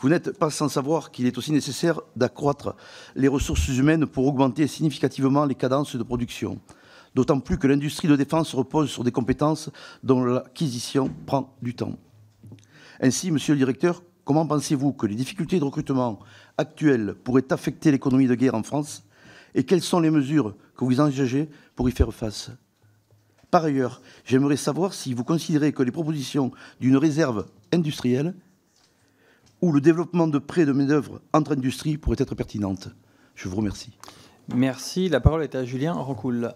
vous n'êtes pas sans savoir qu'il est aussi nécessaire d'accroître les ressources humaines pour augmenter significativement les cadences de production. D'autant plus que l'industrie de défense repose sur des compétences dont l'acquisition prend du temps. Ainsi, monsieur le directeur, Comment pensez-vous que les difficultés de recrutement actuelles pourraient affecter l'économie de guerre en France Et quelles sont les mesures que vous envisagez pour y faire face Par ailleurs, j'aimerais savoir si vous considérez que les propositions d'une réserve industrielle ou le développement de prêts de main-d'œuvre entre industries pourraient être pertinentes. Je vous remercie. Merci. La parole est à Julien Rancoul.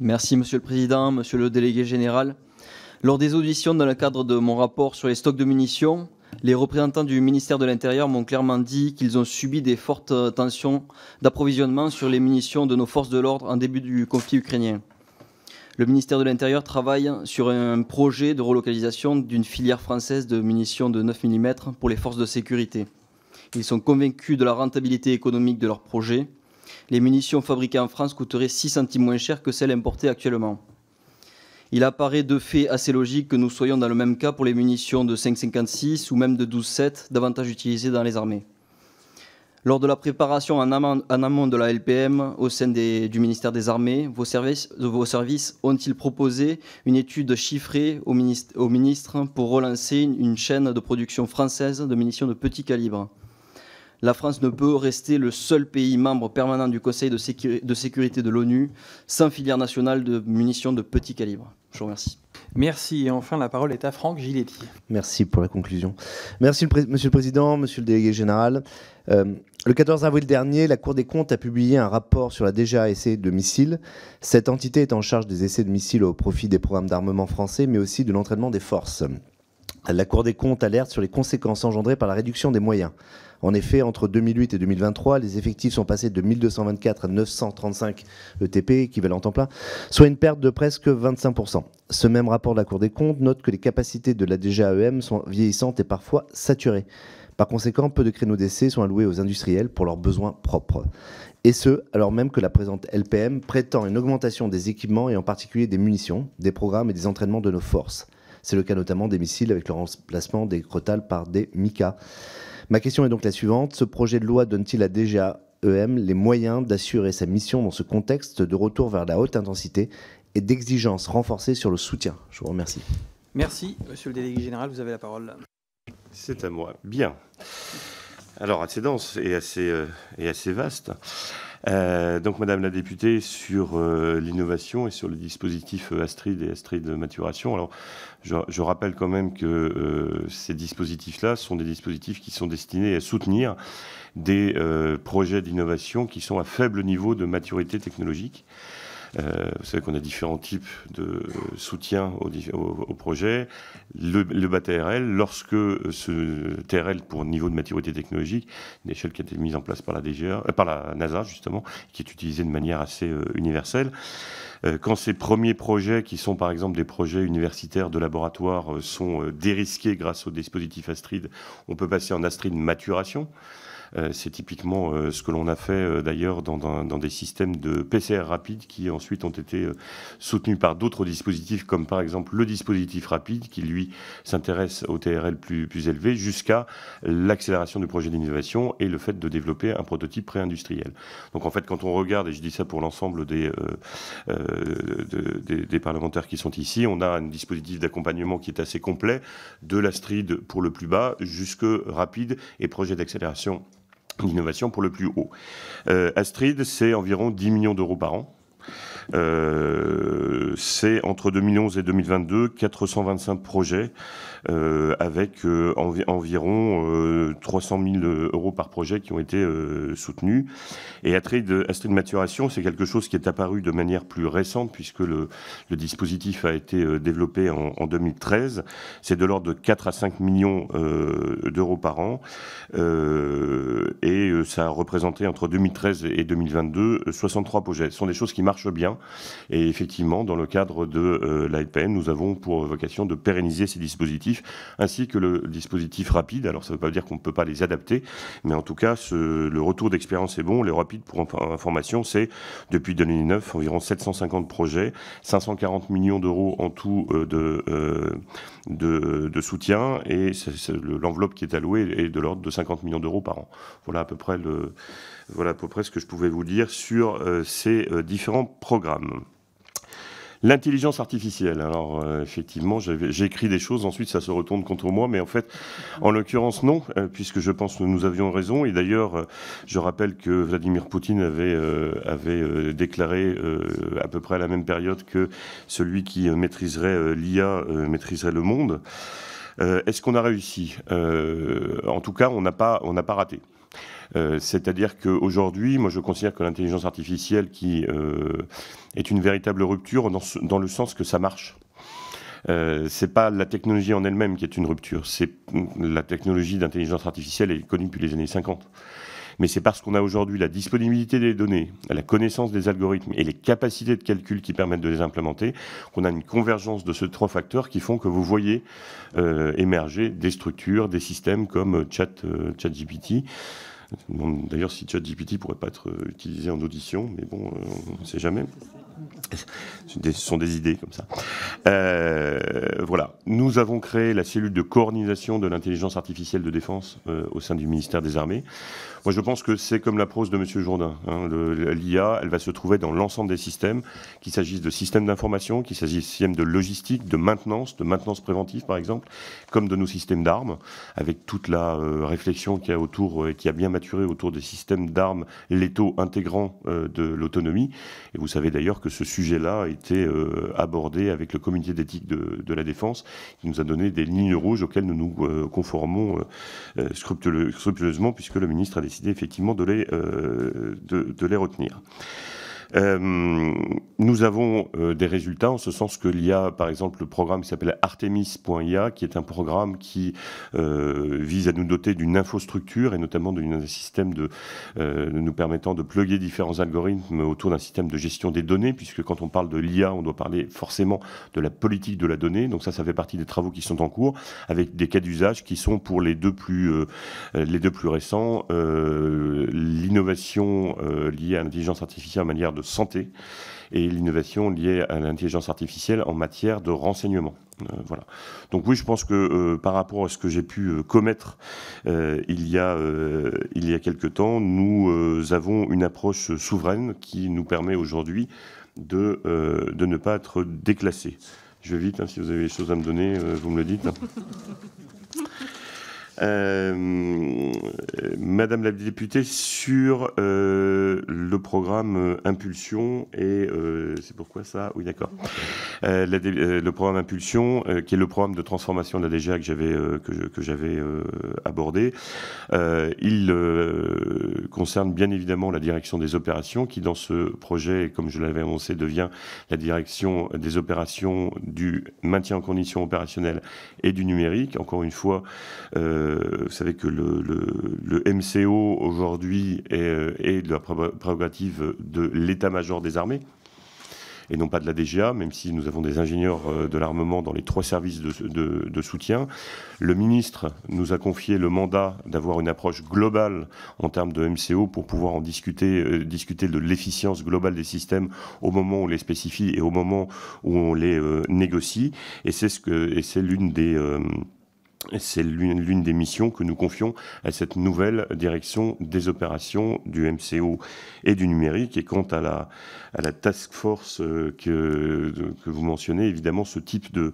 Merci, Monsieur le Président, Monsieur le Délégué Général. Lors des auditions dans le cadre de mon rapport sur les stocks de munitions, les représentants du ministère de l'Intérieur m'ont clairement dit qu'ils ont subi des fortes tensions d'approvisionnement sur les munitions de nos forces de l'ordre en début du conflit ukrainien. Le ministère de l'Intérieur travaille sur un projet de relocalisation d'une filière française de munitions de 9 mm pour les forces de sécurité. Ils sont convaincus de la rentabilité économique de leur projet. Les munitions fabriquées en France coûteraient 6 centimes moins cher que celles importées actuellement. Il apparaît de fait assez logique que nous soyons dans le même cas pour les munitions de 5,56 ou même de 12,7, davantage utilisées dans les armées. Lors de la préparation en amont, de la LPM au sein du ministère des Armées, vos services, ont-ils proposé une étude chiffrée au ministre, pour relancer une chaîne de production française de munitions de petit calibre la France ne peut rester le seul pays membre permanent du Conseil de, sécurité de l'ONU sans filière nationale de munitions de petit calibre. Je vous remercie. Merci. Et enfin, la parole est à Franck Giletti. Merci pour la conclusion. Merci, Monsieur le Président, Monsieur le Délégué Général. Euh, le 14 avril dernier, la Cour des comptes a publié un rapport sur la dga essai de missiles. Cette entité est en charge des essais de missiles au profit des programmes d'armement français, mais aussi de l'entraînement des forces. La Cour des comptes alerte sur les conséquences engendrées par la réduction des moyens. En effet, entre 2008 et 2023, les effectifs sont passés de 1224 à 935 ETP, équivalent temps plein, soit une perte de presque 25%. Ce même rapport de la Cour des comptes note que les capacités de la DGAEM sont vieillissantes et parfois saturées. Par conséquent, peu de créneaux d'essai sont alloués aux industriels pour leurs besoins propres. Et ce, alors même que la présente LPM prétend une augmentation des équipements et en particulier des munitions, des programmes et des entraînements de nos forces. C'est le cas notamment des missiles avec le remplacement des Crotales par des MICA. Ma question est donc la suivante. Ce projet de loi donne-t-il à DGAEM les moyens d'assurer sa mission dans ce contexte de retour vers la haute intensité et d'exigence renforcée sur le soutien Je vous remercie. Merci, monsieur le délégué général, vous avez la parole. C'est à moi. Bien. Alors, assez dense et assez, euh, et assez vaste. Euh, donc, Madame la députée, sur euh, l'innovation et sur le dispositif euh, Astrid et Astrid Maturation. Alors, je, rappelle quand même que ces dispositifs-là sont des dispositifs qui sont destinés à soutenir des projets d'innovation qui sont à faible niveau de maturité technologique. Euh, vous savez qu'on a différents types de soutien au, projet. Le, le TRL, lorsque euh, ce TRL pour niveau de maturité technologique, une échelle qui a été mise en place par la, DGA, e, euh, par la NASA justement, qui est utilisée de manière assez universelle. Quand ces premiers projets, qui sont par exemple des projets universitaires de laboratoire, sont dérisqués grâce au dispositif Astrid, on peut passer en Astrid maturation. Euh, c'est typiquement euh, ce que l'on a fait euh, d'ailleurs dans, des systèmes de PCR rapide qui ensuite ont été soutenus par d'autres dispositifs, comme par exemple le dispositif rapide qui lui s'intéresse au TRL plus, plus élevé jusqu'à l'accélération du projet d'innovation et le fait de développer un prototype pré-industriel. Donc en fait, quand on regarde, et je dis ça pour l'ensemble des, des, parlementaires qui sont ici, on a un dispositif d'accompagnement qui est assez complet, de la pour le plus bas jusque rapide et projet d'accélération d'innovation pour le plus haut. Euh, Astrid, c'est environ 10 millions d'euros par an. Euh, c'est entre 2011 et 2022 425 projets euh, avec euh, environ 300 euh, 000 euros par projet qui ont été soutenus. Et à trait de, maturation, c'est quelque chose qui est apparu de manière plus récente puisque le, dispositif a été développé en, 2013. C'est de l'ordre de 4 à 5 millions d'euros par an. et ça a représenté entre 2013 et 2022 63 projets. Ce sont des choses qui marchent bien. Et effectivement, dans le cadre de l'IPN, nous avons pour vocation de pérenniser ces dispositifs ainsi que le dispositif rapide. Alors ça ne veut pas dire qu'on ne peut pas les adapter, mais en tout cas, le retour d'expérience est bon. Les rapides, pour information, c'est depuis 2009 environ 750 projets, 540 millions d'euros en tout euh, euh, de, soutien, et l'enveloppe qui est allouée est de l'ordre de 50 millions d'euros par an. Voilà à peu près ce que je pouvais vous dire sur euh, ces différents programmes. L'intelligence artificielle. Alors, euh, effectivement, j'ai écrit des choses, ensuite ça se retourne contre moi, mais en fait, en l'occurrence, non, euh, puisque je pense que nous avions raison. Et d'ailleurs, euh, je rappelle que Vladimir Poutine avait, déclaré à peu près à la même période que celui qui maîtriserait l'IA maîtriserait le monde. Est-ce qu'on a réussi En tout cas, on n'a pas raté. Euh, c'est-à-dire qu'aujourd'hui, moi je considère que l'intelligence artificielle qui euh, est une véritable rupture dans, le sens que ça marche. Ce euh, c'est pas la technologie en elle-même qui est une rupture, c'est mm, la technologie d'intelligence artificielle est connue depuis les années 50 mais c'est parce qu'on a aujourd'hui la disponibilité des données, la connaissance des algorithmes et les capacités de calcul qui permettent de les implémenter qu'on a une convergence de ces trois facteurs qui font que vous voyez émerger des structures, des systèmes comme ChatGPT. D'ailleurs, si ChatGPT pourrait pas être euh, utilisé en audition, mais bon, euh, on ne sait jamais. Ce sont des idées comme ça. Euh, voilà. Nous avons créé la cellule de coordination de l'intelligence artificielle de défense au sein du ministère des Armées. Moi, je pense que c'est comme la prose de M. Jourdain. Hein. L'IA, elle va se trouver dans l'ensemble des systèmes, qu'il s'agisse de systèmes d'information, qu'il s'agisse de systèmes de logistique, de maintenance, de maintenance préventive, par exemple, comme de nos systèmes d'armes, avec toute la euh, réflexion qui a autour euh, et qui a bien maturé autour des systèmes d'armes létaux intégrants euh, de l'autonomie. Et vous savez d'ailleurs que ce sujet-là a été abordé avec le comité d'éthique de, la défense, qui nous a donné des lignes rouges auxquelles nous nous conformons scrupuleusement, puisque le ministre a décidé décidé effectivement de les, euh, de, de les retenir. Euh, nous avons euh, des résultats en ce sens que l'IA, par exemple, le programme qui s'appelle Artemis.ia, qui est un programme qui euh, vise à nous doter d'une infrastructure et notamment d'un système de nous permettant de plugger différents algorithmes autour d'un système de gestion des données, puisque quand on parle de l'IA, on doit parler forcément de la politique de la donnée. Donc ça, ça fait partie des travaux qui sont en cours, avec des cas d'usage qui sont pour les deux plus, les deux plus récents, l'innovation liée à l'intelligence artificielle en manière de santé et l'innovation liée à l'intelligence artificielle en matière de renseignement. Euh, voilà. Donc oui, je pense que euh, par rapport à ce que j'ai pu euh, commettre il, y a, il y a quelques temps, nous avons une approche souveraine qui nous permet aujourd'hui de, de ne pas être déclassés. Je vais vite, hein, si vous avez des choses à me donner, vous me le dites. Euh, euh, Madame la députée, sur le programme Impulsion, et c'est pourquoi ça Oui, d'accord. le programme Impulsion, qui est le programme de transformation de la DGA que j'avais euh, abordé, il concerne bien évidemment la direction des opérations, qui dans ce projet, comme je l'avais annoncé, devient la direction des opérations du maintien en condition opérationnelle et du numérique. Encore une fois, euh, vous savez que le, MCO aujourd'hui est, euh, la prérogative de l'état-major des armées et non pas de la DGA, même si nous avons des ingénieurs euh, de l'armement dans les trois services de, soutien. Le ministre nous a confié le mandat d'avoir une approche globale en termes de MCO pour pouvoir en discuter, discuter de l'efficience globale des systèmes au moment où on les spécifie et au moment où on les négocie. Et c'est ce l'une des c'est l'une des missions que nous confions à cette nouvelle direction des opérations du MCO et du numérique. Et quant à la, à la task force euh, que, que vous mentionnez, évidemment, ce type de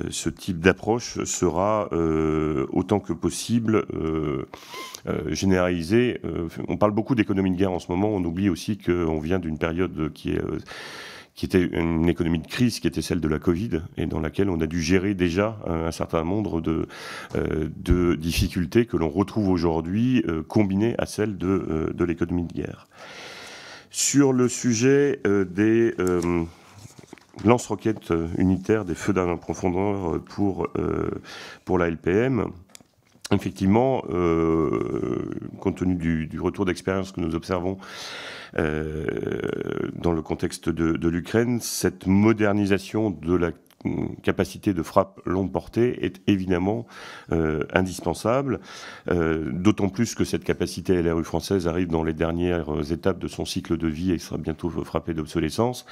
euh, ce type d'approche sera euh, autant que possible euh, généralisé. on parle beaucoup d'économie de guerre en ce moment. On oublie aussi qu'on vient d'une période qui est qui était une économie de crise, qui était celle de la Covid, et dans laquelle on a dû gérer déjà euh, un certain nombre euh, de, difficultés que l'on retrouve aujourd'hui euh, combinées à celles de, l'économie de guerre. Sur le sujet des lance-roquettes unitaires des feux d'un profondeur pour, pour la LPM, Effectivement, euh, compte tenu du, retour d'expérience que nous observons euh, dans le contexte de, de l'Ukraine, cette modernisation de la capacité de frappe longue portée est évidemment euh, indispensable, euh, d'autant plus que cette capacité LRU française arrive dans les dernières euh, étapes de son cycle de vie et sera bientôt frappée d'obsolescence,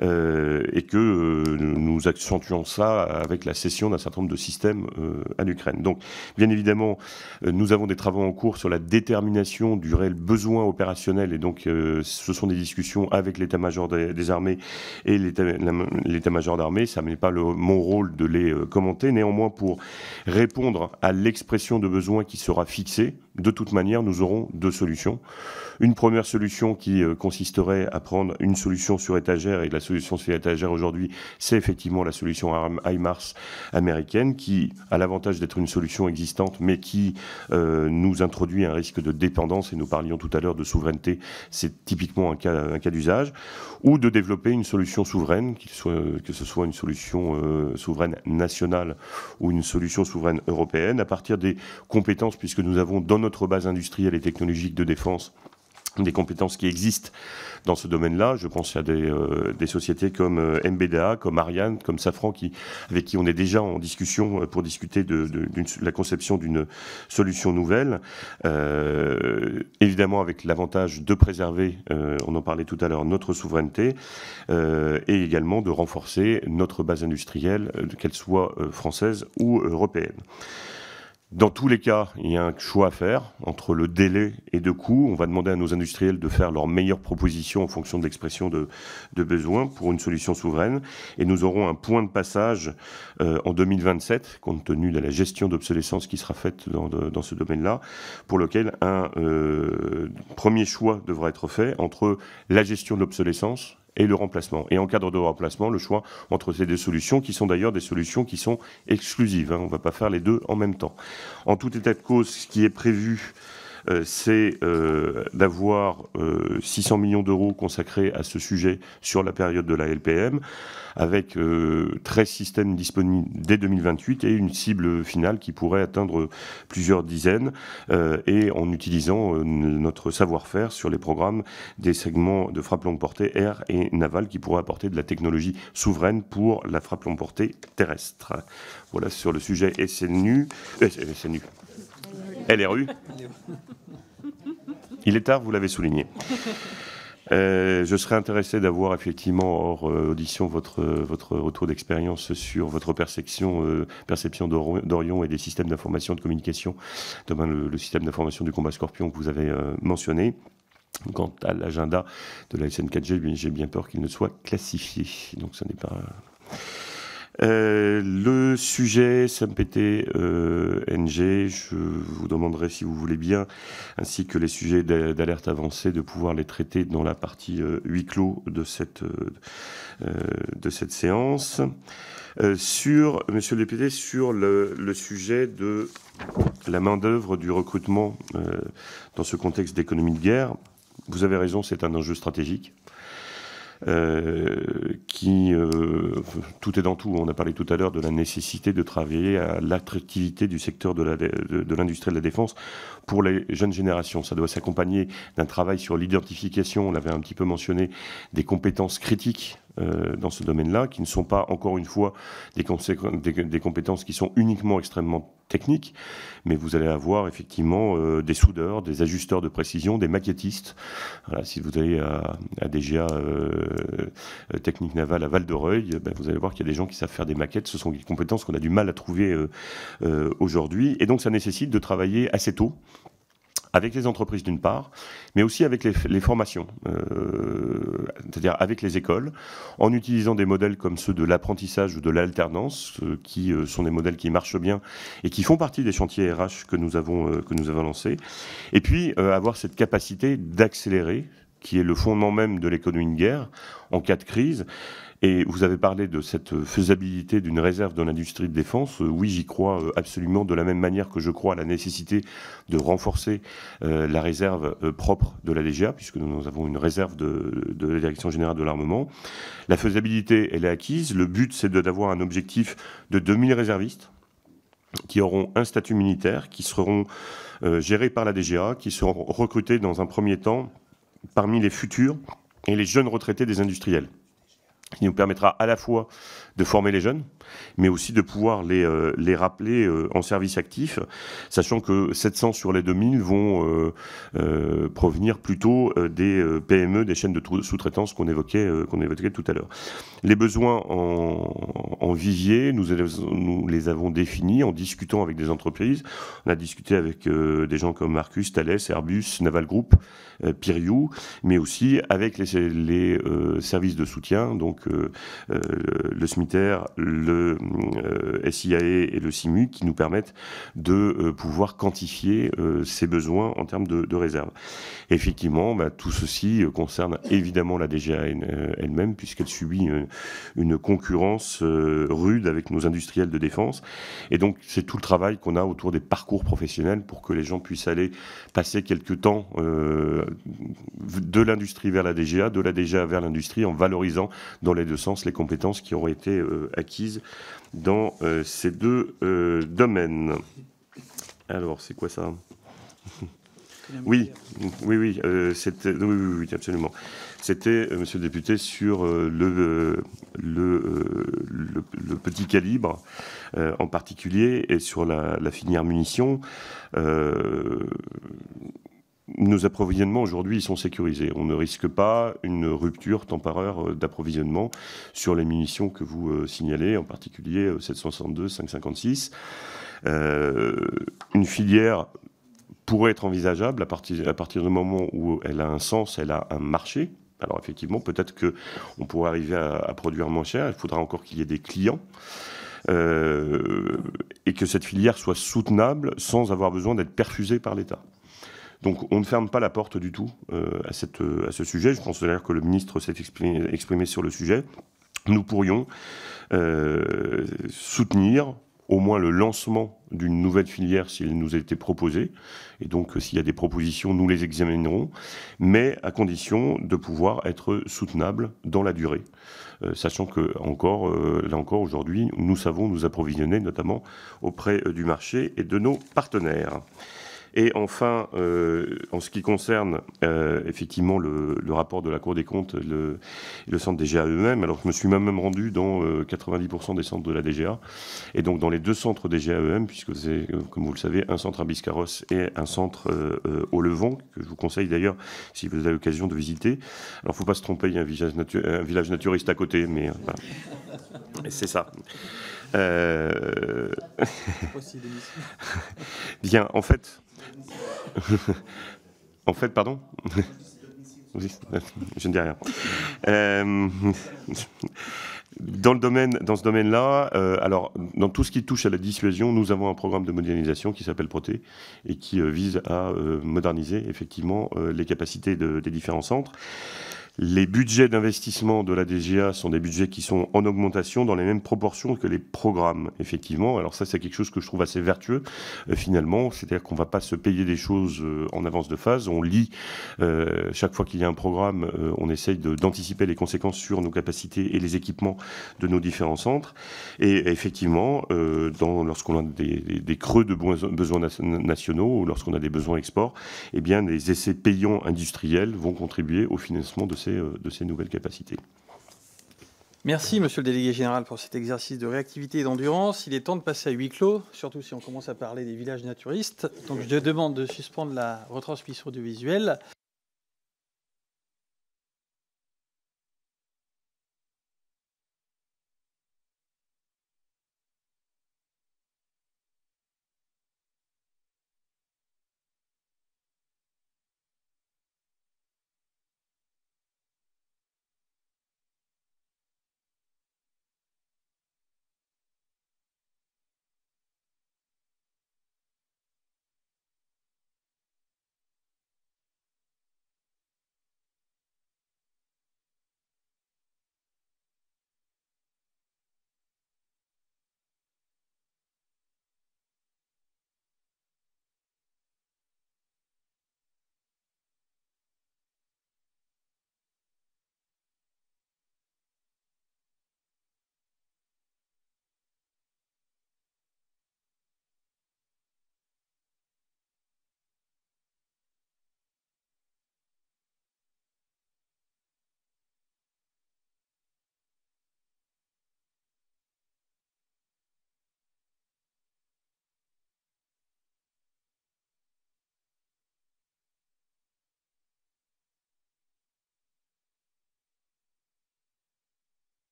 et que nous accentuons ça avec la cession d'un certain nombre de systèmes à l'Ukraine. Donc, bien évidemment, nous avons des travaux en cours sur la détermination du réel besoin opérationnel, et donc ce sont des discussions avec l'état-major des, armées et l'état-major d'armée, ça n'est pas mon rôle de les euh, commenter. Néanmoins, pour répondre à l'expression de besoin qui sera fixée, de toute manière, nous aurons deux solutions. Une première solution qui euh, consisterait à prendre une solution sur étagère, et la solution sur étagère aujourd'hui, c'est effectivement la solution IMARS américaine, qui a l'avantage d'être une solution existante, mais qui euh, nous introduit un risque de dépendance, et nous parlions tout à l'heure de souveraineté, c'est typiquement un cas, d'usage, ou de développer une solution souveraine, que ce soit une solution euh, souveraine nationale ou une solution souveraine européenne, à partir des compétences, puisque nous avons dans notre base industrielle et technologique de défense des compétences qui existent dans ce domaine-là. Je pense à des, euh, sociétés comme euh, MBDA, comme Ariane, comme Safran, avec qui on est déjà en discussion euh, pour discuter de, la conception d'une solution nouvelle. évidemment, avec l'avantage de préserver, on en parlait tout à l'heure, notre souveraineté et également de renforcer notre base industrielle, qu'elle soit française ou européenne. Dans tous les cas, il y a un choix à faire entre le délai et le coût. On va demander à nos industriels de faire leurs meilleures propositions en fonction de l'expression de, de besoins pour une solution souveraine. Et nous aurons un point de passage euh, en 2027, compte tenu de la gestion d'obsolescence qui sera faite dans, ce domaine-là, pour lequel un euh, premier choix devra être fait entre la gestion de l'obsolescence, et le remplacement. Et en cadre de remplacement, le choix entre ces deux solutions, qui sont d'ailleurs des solutions qui sont exclusives. Hein. on ne va pas faire les deux en même temps. En tout état de cause, ce qui est prévu euh, c'est euh, d'avoir 600 euh, millions d'euros consacrés à ce sujet sur la période de la LPM, avec 13 systèmes disponibles dès 2028 et une cible finale qui pourrait atteindre plusieurs dizaines, et en utilisant notre savoir-faire sur les programmes des segments de frappe longue portée air et navale qui pourraient apporter de la technologie souveraine pour la frappe longue portée terrestre. Voilà sur le sujet SNU. SNU. LRU. Il est tard, vous l'avez souligné. Euh, je serais intéressé d'avoir effectivement hors euh, audition votre, euh, votre retour d'expérience sur votre perception, perception d'Orion et des systèmes d'information de communication, demain le, système d'information du combat Scorpion que vous avez mentionné. Quant à l'agenda de la SN4G, j'ai bien peur qu'il ne soit classifié. Donc ce n'est pas... Euh, le sujet SMPT euh, NG, je vous demanderai si vous voulez bien, ainsi que les sujets d'alerte avancée, de pouvoir les traiter dans la partie euh, huis clos de cette, de cette séance. sur, monsieur le député, sur le, le sujet de la main-d'œuvre du recrutement dans ce contexte d'économie de guerre, vous avez raison, c'est un enjeu stratégique. Euh, qui euh, tout est dans tout. On a parlé tout à l'heure de la nécessité de travailler à l'attractivité du secteur de l'industrie de, de la défense pour les jeunes générations. Ça doit s'accompagner d'un travail sur l'identification, on l'avait un petit peu mentionné, des compétences critiques euh, dans ce domaine-là, qui ne sont pas, encore une fois, des, compétences qui sont uniquement extrêmement techniques, mais vous allez avoir effectivement euh, des soudeurs, des ajusteurs de précision, des maquettistes. si vous allez à, DGA euh, Technique Navale à Val-de-Reuil, ben, vous allez voir qu'il y a des gens qui savent faire des maquettes. Ce sont des compétences qu'on a du mal à trouver aujourd'hui. Et donc ça nécessite de travailler assez tôt avec les entreprises d'une part, mais aussi avec les, formations, euh, c'est-à-dire avec les écoles, en utilisant des modèles comme ceux de l'apprentissage ou de l'alternance, euh, qui euh, sont des modèles qui marchent bien et qui font partie des chantiers RH que nous avons, que nous avons lancés, et puis avoir cette capacité d'accélérer, qui est le fondement même de l'économie de guerre, en cas de crise, et vous avez parlé de cette faisabilité d'une réserve dans l'industrie de défense. Euh, oui, j'y crois euh, absolument de la même manière que je crois à la nécessité de renforcer euh, la réserve propre de la DGA, puisque nous avons une réserve de, la Direction générale de l'armement. La faisabilité, elle est acquise. Le but, c'est d'avoir un objectif de 2000 réservistes qui auront un statut militaire, qui seront gérés par la DGA, qui seront recrutés dans un premier temps parmi les futurs et les jeunes retraités des industriels qui nous permettra à la fois de former les jeunes, mais aussi de pouvoir les, euh, les rappeler euh, en service actif, sachant que 700 sur les 2000 vont euh, provenir plutôt des PME, des chaînes de sous-traitance qu'on évoquait, qu'on tout à l'heure. Les besoins en, vivier, nous, les avons définis en discutant avec des entreprises. On a discuté avec des gens comme Marcus, Thales, Airbus, Naval Group, Piriou, mais aussi avec les, les services de soutien, donc le SMITER, le euh, SIAE et le CIMU qui nous permettent de euh, pouvoir quantifier euh, ces besoins en termes de, de réserve. Effectivement, bah, tout ceci concerne évidemment la DGA elle-même, puisqu'elle subit une, concurrence rude avec nos industriels de défense. Et donc, c'est tout le travail qu'on a autour des parcours professionnels pour que les gens puissent aller passer quelques temps de l'industrie vers la DGA, de la DGA vers l'industrie, en valorisant dans les deux sens les compétences qui ont été acquises dans euh, ces deux euh, domaines. Alors, c'est quoi ça euh, oui, oui, oui, oui, absolument. C'était, Monsieur le député, sur le, le, le, petit calibre en particulier et sur la, la munition munitions nos approvisionnements aujourd'hui sont sécurisés. On ne risque pas une rupture temporaire euh, d'approvisionnement sur les munitions que vous euh, signalez, en particulier 762, euh, 556. une filière pourrait être envisageable à partir, du moment où elle a un sens, elle a un marché. Alors effectivement, peut-être qu'on pourrait arriver à, produire moins cher. Il faudra encore qu'il y ait des clients. et que cette filière soit soutenable sans avoir besoin d'être perfusée par l'État. Donc on ne ferme pas la porte du tout euh, à, cette, euh, à ce sujet. Je pense d'ailleurs que le ministre s'est exprimé, sur le sujet. Nous pourrions euh, soutenir au moins le lancement d'une nouvelle filière s'il nous était proposé. Et donc, s'il y a des propositions, nous les examinerons, mais à condition de pouvoir être soutenable dans la durée. sachant que, encore, là encore, aujourd'hui, nous savons nous approvisionner, notamment auprès du marché et de nos partenaires. Et enfin, euh, en ce qui concerne euh, effectivement le, rapport de la Cour des comptes le, le centre des GAEM, alors je me suis même rendu dans 90% euh, des centres de la DGA, et donc dans les deux centres des GAEM, puisque c'est, comme vous le savez, un centre à Biscarros et un centre au Levant, que je vous conseille d'ailleurs si vous avez l'occasion de visiter. Alors il ne faut pas se tromper, il y a un village, un village naturiste à côté, mais voilà. c'est ça. Euh, Bien, en fait. en fait, pardon je ne dis rien. Euh, dans, le domaine, dans ce domaine-là, euh, alors dans tout ce qui touche à la dissuasion, nous avons un programme de modernisation qui s'appelle Proté et qui vise à moderniser effectivement les capacités des différents centres. Les budgets d'investissement de la DGA sont des budgets qui sont en augmentation dans les mêmes proportions que les programmes, effectivement. Alors ça, c'est quelque chose que je trouve assez vertueux, euh, finalement. C'est-à-dire qu'on ne va pas se payer des choses euh, en avance de phase. On lit, euh, chaque fois qu'il y a un programme, on essaye d'anticiper les conséquences sur nos capacités et les équipements de nos différents centres. Et effectivement, lorsqu'on a des, creux de besoins nationaux ou lorsqu'on a des besoins export, eh bien, les essais payants industriels vont contribuer au financement de euh, de ces nouvelles capacités. Merci, monsieur le délégué général, pour cet exercice de réactivité et d'endurance. Il est temps de passer à huis clos, surtout si on commence à parler des villages naturistes. Donc, je demande de suspendre la retransmission audiovisuelle.